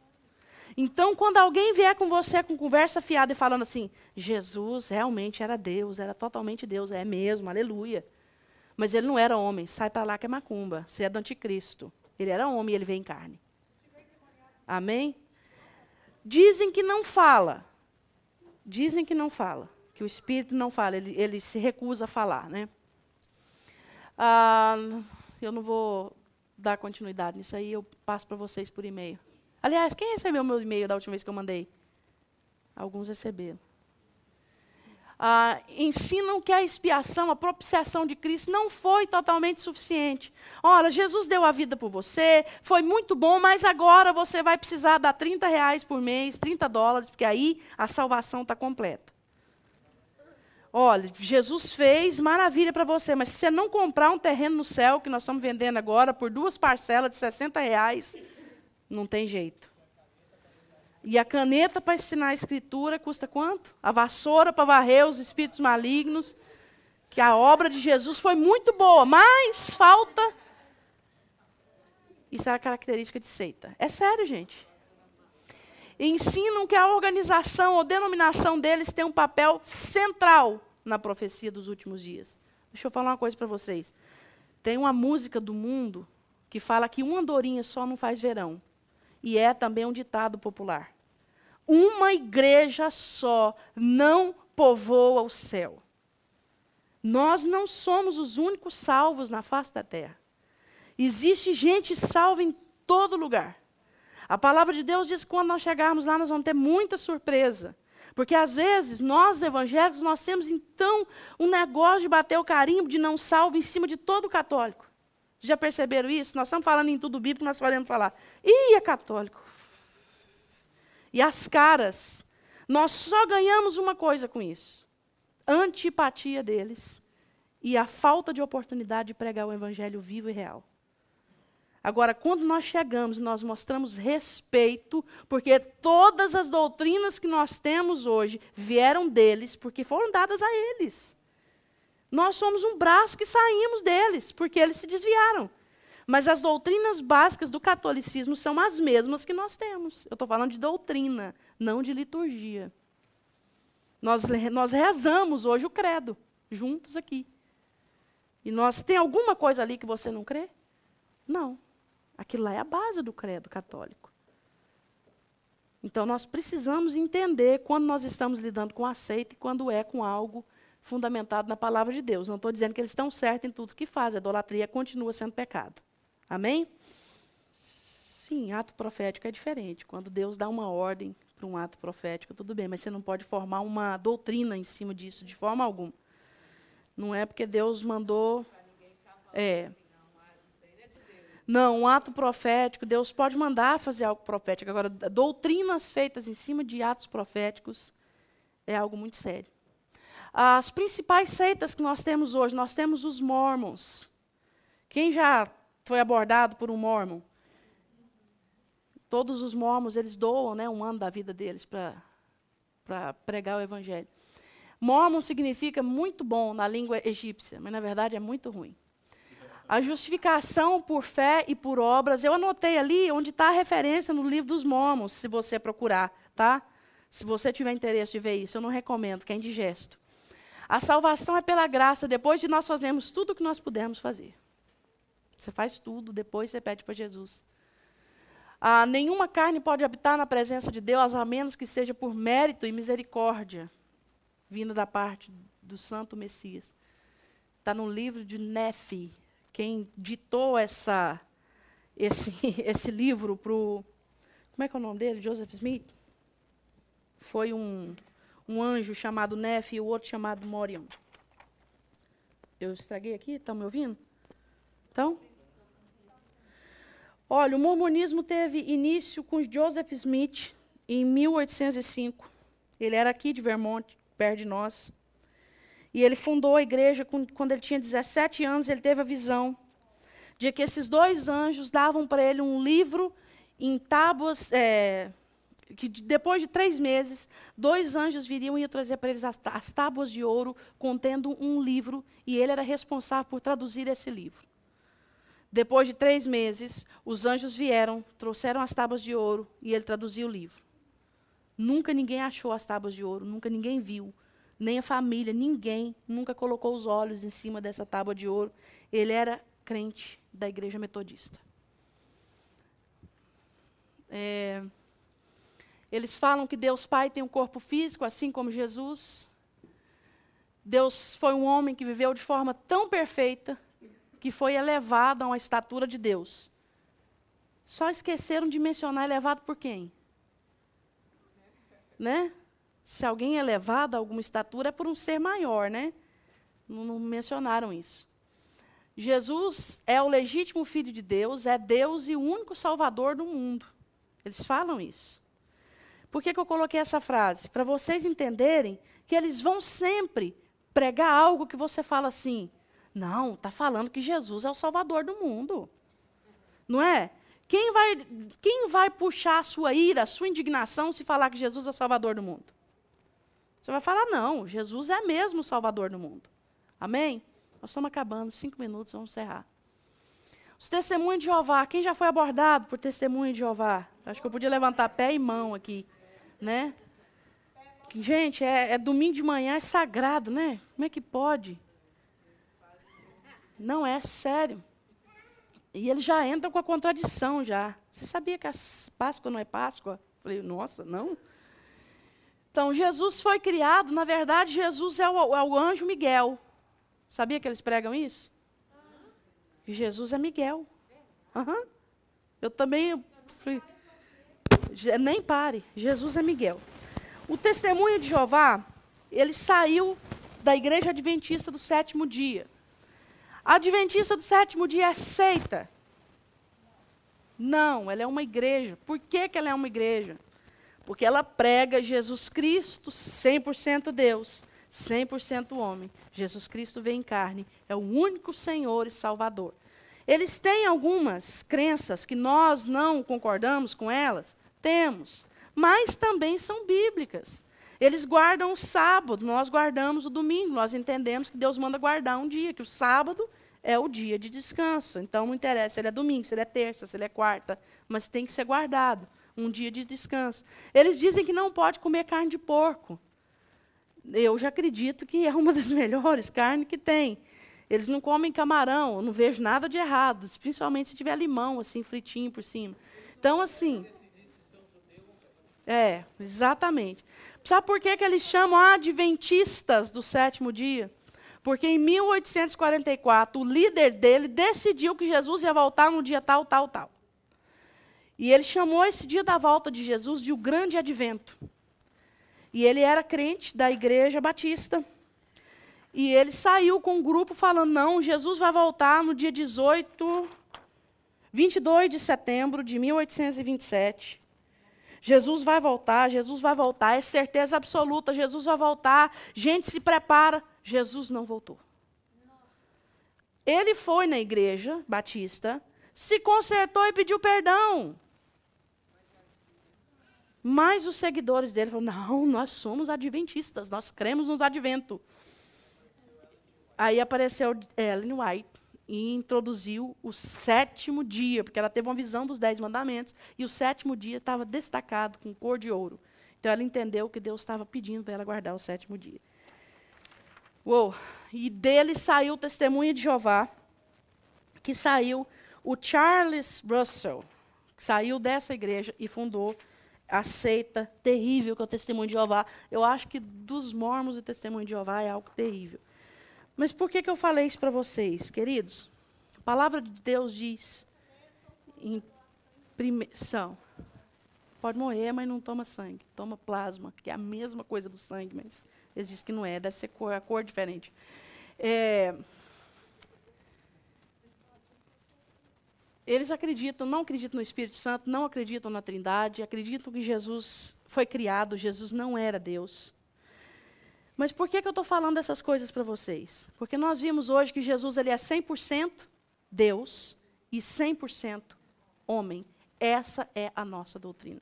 Então, quando alguém vier com você com conversa fiada e falando assim, Jesus realmente era Deus, era totalmente Deus, é mesmo, aleluia. Mas ele não era homem, sai para lá que é macumba, você é do anticristo. Ele era homem e ele veio em carne. Amém? Dizem que não fala. Dizem que não fala, que o Espírito não fala, ele, ele se recusa a falar. Né? Ah, eu não vou dar continuidade nisso aí, eu passo para vocês por e-mail. Aliás, quem recebeu meu e-mail da última vez que eu mandei? Alguns receberam. Ah, ensinam que a expiação, a propiciação de Cristo não foi totalmente suficiente. Olha, Jesus deu a vida por você, foi muito bom, mas agora você vai precisar dar 30 reais por mês, 30 dólares, porque aí a salvação está completa. Olha, Jesus fez maravilha para você, mas se você não comprar um terreno no céu, que nós estamos vendendo agora, por duas parcelas de 60 reais, não tem jeito. E a caneta para ensinar a escritura custa quanto? A vassoura para varrer os espíritos malignos. Que a obra de Jesus foi muito boa, mas falta. Isso é a característica de seita. É sério, gente. ensinam que a organização ou denominação deles tem um papel central na profecia dos últimos dias. Deixa eu falar uma coisa para vocês. Tem uma música do mundo que fala que uma andorinha só não faz verão e é também um ditado popular. Uma igreja só não povoa o céu. Nós não somos os únicos salvos na face da terra. Existe gente salva em todo lugar. A palavra de Deus diz que quando nós chegarmos lá, nós vamos ter muita surpresa. Porque às vezes nós evangélicos nós temos então um negócio de bater o carimbo de não salvo em cima de todo católico. Já perceberam isso? Nós estamos falando em tudo bíblico, nós podemos falar. Ih, é católico. E as caras. Nós só ganhamos uma coisa com isso: antipatia deles e a falta de oportunidade de pregar o evangelho vivo e real. Agora, quando nós chegamos, nós mostramos respeito, porque todas as doutrinas que nós temos hoje vieram deles, porque foram dadas a eles. Nós somos um braço que saímos deles, porque eles se desviaram. Mas as doutrinas básicas do catolicismo são as mesmas que nós temos. Eu estou falando de doutrina, não de liturgia. Nós, nós rezamos hoje o credo, juntos aqui. E nós tem alguma coisa ali que você não crê? Não. Aquilo lá é a base do credo católico. Então nós precisamos entender quando nós estamos lidando com a e quando é com algo fundamentado na palavra de Deus. Não estou dizendo que eles estão certos em tudo que fazem. A idolatria continua sendo pecado. Amém? Sim, ato profético é diferente. Quando Deus dá uma ordem para um ato profético, tudo bem, mas você não pode formar uma doutrina em cima disso de forma alguma. Não é porque Deus mandou. É. Não, um ato profético, Deus pode mandar fazer algo profético. Agora, doutrinas feitas em cima de atos proféticos é algo muito sério. As principais seitas que nós temos hoje, nós temos os mormons. Quem já foi abordado por um mormon? Todos os mormons, eles doam né, um ano da vida deles para pregar o evangelho. Mormon significa muito bom na língua egípcia, mas na verdade é muito ruim. A justificação por fé e por obras, eu anotei ali onde está a referência no livro dos mormons, se você procurar, tá? Se você tiver interesse de ver isso, eu não recomendo, que é indigesto. A salvação é pela graça, depois de nós fazermos tudo o que nós pudemos fazer. Você faz tudo, depois você pede para Jesus. Ah, nenhuma carne pode habitar na presença de Deus, a menos que seja por mérito e misericórdia, vinda da parte do Santo Messias. Está no livro de Nefe, quem ditou essa, esse, esse livro para o. Como é que é o nome dele? Joseph Smith? Foi um um anjo chamado Nef e o outro chamado Morion. Eu estraguei aqui? Estão me ouvindo? Então? Olha, o mormonismo teve início com Joseph Smith em 1805. Ele era aqui de Vermont, perto de nós. E ele fundou a igreja quando ele tinha 17 anos. Ele teve a visão de que esses dois anjos davam para ele um livro em tábuas, é, que depois de três meses, dois anjos viriam e iam trazer para eles as, as tábuas de ouro contendo um livro, e ele era responsável por traduzir esse livro. Depois de três meses, os anjos vieram, trouxeram as tábuas de ouro e ele traduziu o livro. Nunca ninguém achou as tábuas de ouro, nunca ninguém viu, nem a família, ninguém nunca colocou os olhos em cima dessa tábua de ouro. Ele era crente da igreja metodista. É, eles falam que Deus Pai tem um corpo físico, assim como Jesus. Deus foi um homem que viveu de forma tão perfeita que foi elevado a uma estatura de Deus. Só esqueceram de mencionar elevado por quem? Né? Se alguém é elevado a alguma estatura é por um ser maior, né? Não, não mencionaram isso. Jesus é o legítimo filho de Deus, é Deus e o único salvador do mundo. Eles falam isso. Por que, que eu coloquei essa frase? Para vocês entenderem que eles vão sempre pregar algo que você fala assim: não, está falando que Jesus é o Salvador do mundo. Não é? Quem vai, quem vai puxar a sua ira, a sua indignação se falar que Jesus é o Salvador do mundo? Você vai falar, não, Jesus é mesmo o Salvador do mundo. Amém? Nós estamos acabando, cinco minutos, vamos encerrar. Os testemunhos de Jeová, quem já foi abordado por testemunho de Jeová? Acho que eu podia levantar pé e mão aqui né? Gente, é, é domingo de manhã, é sagrado, né? Como é que pode? Não é sério. E ele já entra com a contradição já. Você sabia que a Páscoa não é Páscoa? Eu falei, nossa, não. Então, Jesus foi criado, na verdade, Jesus é o, é o anjo Miguel. Sabia que eles pregam isso? Jesus é Miguel. Uhum. Eu também nem pare, Jesus é Miguel. O testemunho de Jeová, ele saiu da igreja adventista do sétimo dia. A adventista do sétimo dia é seita. Não, ela é uma igreja. Por que, que ela é uma igreja? Porque ela prega Jesus Cristo, 100% Deus, 100% homem. Jesus Cristo vem em carne, é o único Senhor e Salvador. Eles têm algumas crenças que nós não concordamos com elas, temos, mas também são bíblicas. Eles guardam o sábado, nós guardamos o domingo, nós entendemos que Deus manda guardar um dia, que o sábado é o dia de descanso. Então não interessa se ele é domingo, se ele é terça, se ele é quarta, mas tem que ser guardado, um dia de descanso. Eles dizem que não pode comer carne de porco. Eu já acredito que é uma das melhores carnes que tem. Eles não comem camarão, eu não vejo nada de errado, principalmente se tiver limão assim fritinho por cima. Então assim, é, exatamente. Sabe por que, que eles chamam adventistas do sétimo dia? Porque em 1844, o líder dele decidiu que Jesus ia voltar no dia tal, tal, tal. E ele chamou esse dia da volta de Jesus de o grande advento. E ele era crente da igreja batista. E ele saiu com um grupo falando: não, Jesus vai voltar no dia 18, 22 de setembro de 1827. Jesus vai voltar, Jesus vai voltar, é certeza absoluta, Jesus vai voltar. Gente, se prepara. Jesus não voltou. Ele foi na igreja batista, se consertou e pediu perdão. Mas os seguidores dele falaram: não, nós somos adventistas, nós cremos nos advento. Aí apareceu Ellen White, e introduziu o sétimo dia, porque ela teve uma visão dos dez mandamentos, e o sétimo dia estava destacado com cor de ouro. Então ela entendeu que Deus estava pedindo para ela guardar o sétimo dia. Uou. E dele saiu o testemunho de Jeová, que saiu o Charles Russell, que saiu dessa igreja e fundou a seita terrível que é o testemunho de Jeová. Eu acho que dos mormos o testemunho de Jeová é algo terrível. Mas por que, que eu falei isso para vocês, queridos? A palavra de Deus diz em prime... são. Pode morrer, mas não toma sangue. Toma plasma, que é a mesma coisa do sangue, mas eles dizem que não é, deve ser cor, a cor diferente. É... Eles acreditam, não acreditam no Espírito Santo, não acreditam na Trindade, acreditam que Jesus foi criado, Jesus não era Deus. Mas por que, que eu estou falando essas coisas para vocês? Porque nós vimos hoje que Jesus ele é 100% Deus e 100% homem. Essa é a nossa doutrina.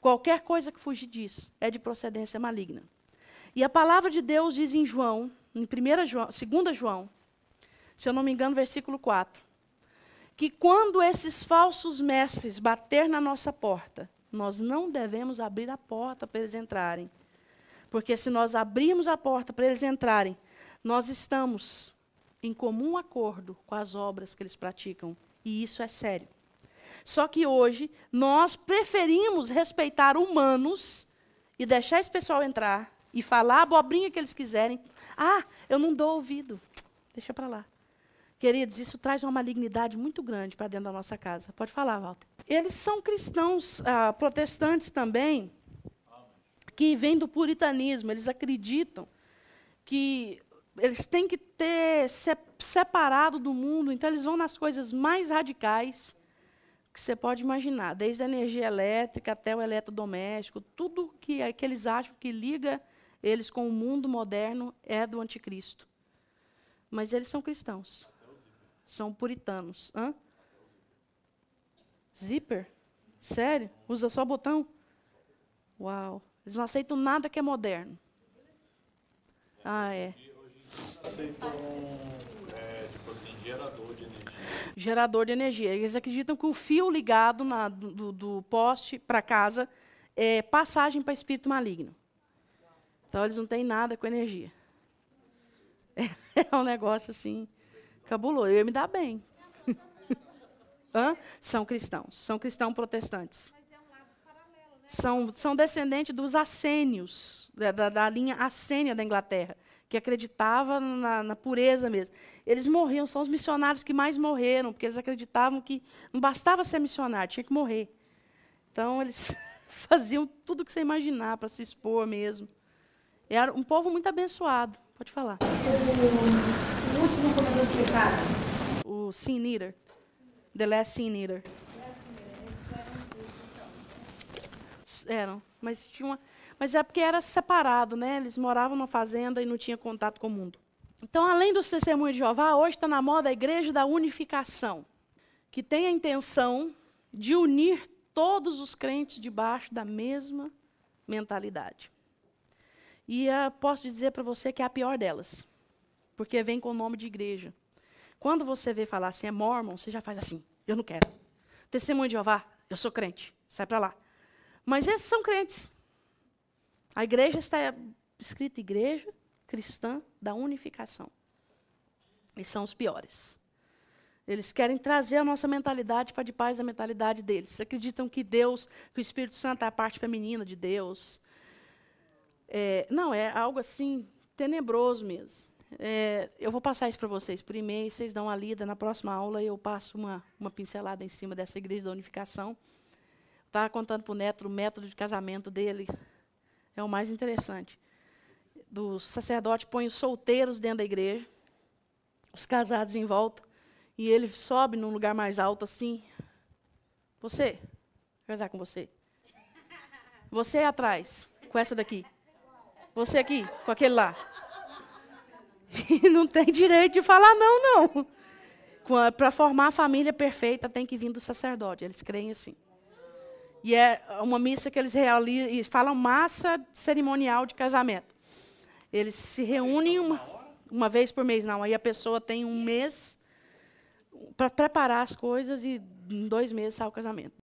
Qualquer coisa que fugir disso é de procedência maligna. E a palavra de Deus diz em João, em 1 João, 2 João, se eu não me engano, versículo 4, que quando esses falsos mestres bater na nossa porta, nós não devemos abrir a porta para eles entrarem porque se nós abrirmos a porta para eles entrarem, nós estamos em comum acordo com as obras que eles praticam. E isso é sério. Só que hoje nós preferimos respeitar humanos e deixar esse pessoal entrar e falar a abobrinha que eles quiserem. Ah, eu não dou ouvido. Deixa para lá. Queridos, isso traz uma malignidade muito grande para dentro da nossa casa. Pode falar, Walter. Eles são cristãos ah, protestantes também, que vem do puritanismo. Eles acreditam que eles têm que ter se separado do mundo, então eles vão nas coisas mais radicais que você pode imaginar, desde a energia elétrica até o eletrodoméstico, tudo que, é, que eles acham que liga eles com o mundo moderno é do anticristo. Mas eles são cristãos. São puritanos. Hã? Zíper? Sério? Usa só botão? Uau. Eles não aceitam nada que é moderno. Ah, é. Hoje aceitam é, tipo assim, gerador de energia. Gerador de energia. Eles acreditam que o fio ligado na, do, do poste para casa é passagem para espírito maligno. Então eles não têm nada com energia. É um negócio assim, cabuloso. Eu ia me dar bem. Hã? São cristãos, são cristãos protestantes são, são descendentes dos assênios, da, da, linha assênia da Inglaterra, que acreditava na, na, pureza mesmo. Eles morriam, são os missionários que mais morreram, porque eles acreditavam que não bastava ser missionário, tinha que morrer. Então, eles faziam tudo o que você imaginar para se expor mesmo. Era um povo muito abençoado, pode falar. O último comedor de pecado. O Sin Eater, The Last Sin Eater. eram, mas tinha uma, mas é porque era separado, né? Eles moravam numa fazenda e não tinha contato com o mundo. Então, além dos testemunhos de Jeová, hoje está na moda a igreja da unificação, que tem a intenção de unir todos os crentes debaixo da mesma mentalidade. E uh, posso dizer para você que é a pior delas, porque vem com o nome de igreja. Quando você vê falar assim, é mormon, você já faz assim, eu não quero. Testemunho de Jeová, eu sou crente, sai para lá. Mas esses são crentes. A igreja está escrita Igreja Cristã da Unificação. E são os piores. Eles querem trazer a nossa mentalidade para de paz da mentalidade deles. Eles acreditam que Deus, que o Espírito Santo é a parte feminina de Deus. É, não, é algo assim tenebroso mesmo. É, eu vou passar isso para vocês por e-mail, vocês dão uma lida. Na próxima aula e eu passo uma, uma pincelada em cima dessa igreja da unificação. Está contando para o neto o método de casamento dele. É o mais interessante. Do sacerdote põe os solteiros dentro da igreja, os casados em volta, e ele sobe num lugar mais alto assim. Você, casar com você. Você é atrás, com essa daqui. Você aqui, com aquele lá. E não tem direito de falar não, não. Para formar a família perfeita tem que vir do sacerdote. Eles creem assim. E é uma missa que eles realizam, e falam massa cerimonial de casamento. Eles se reúnem uma, uma vez por mês, não. Aí a pessoa tem um mês para preparar as coisas e em dois meses sai o casamento.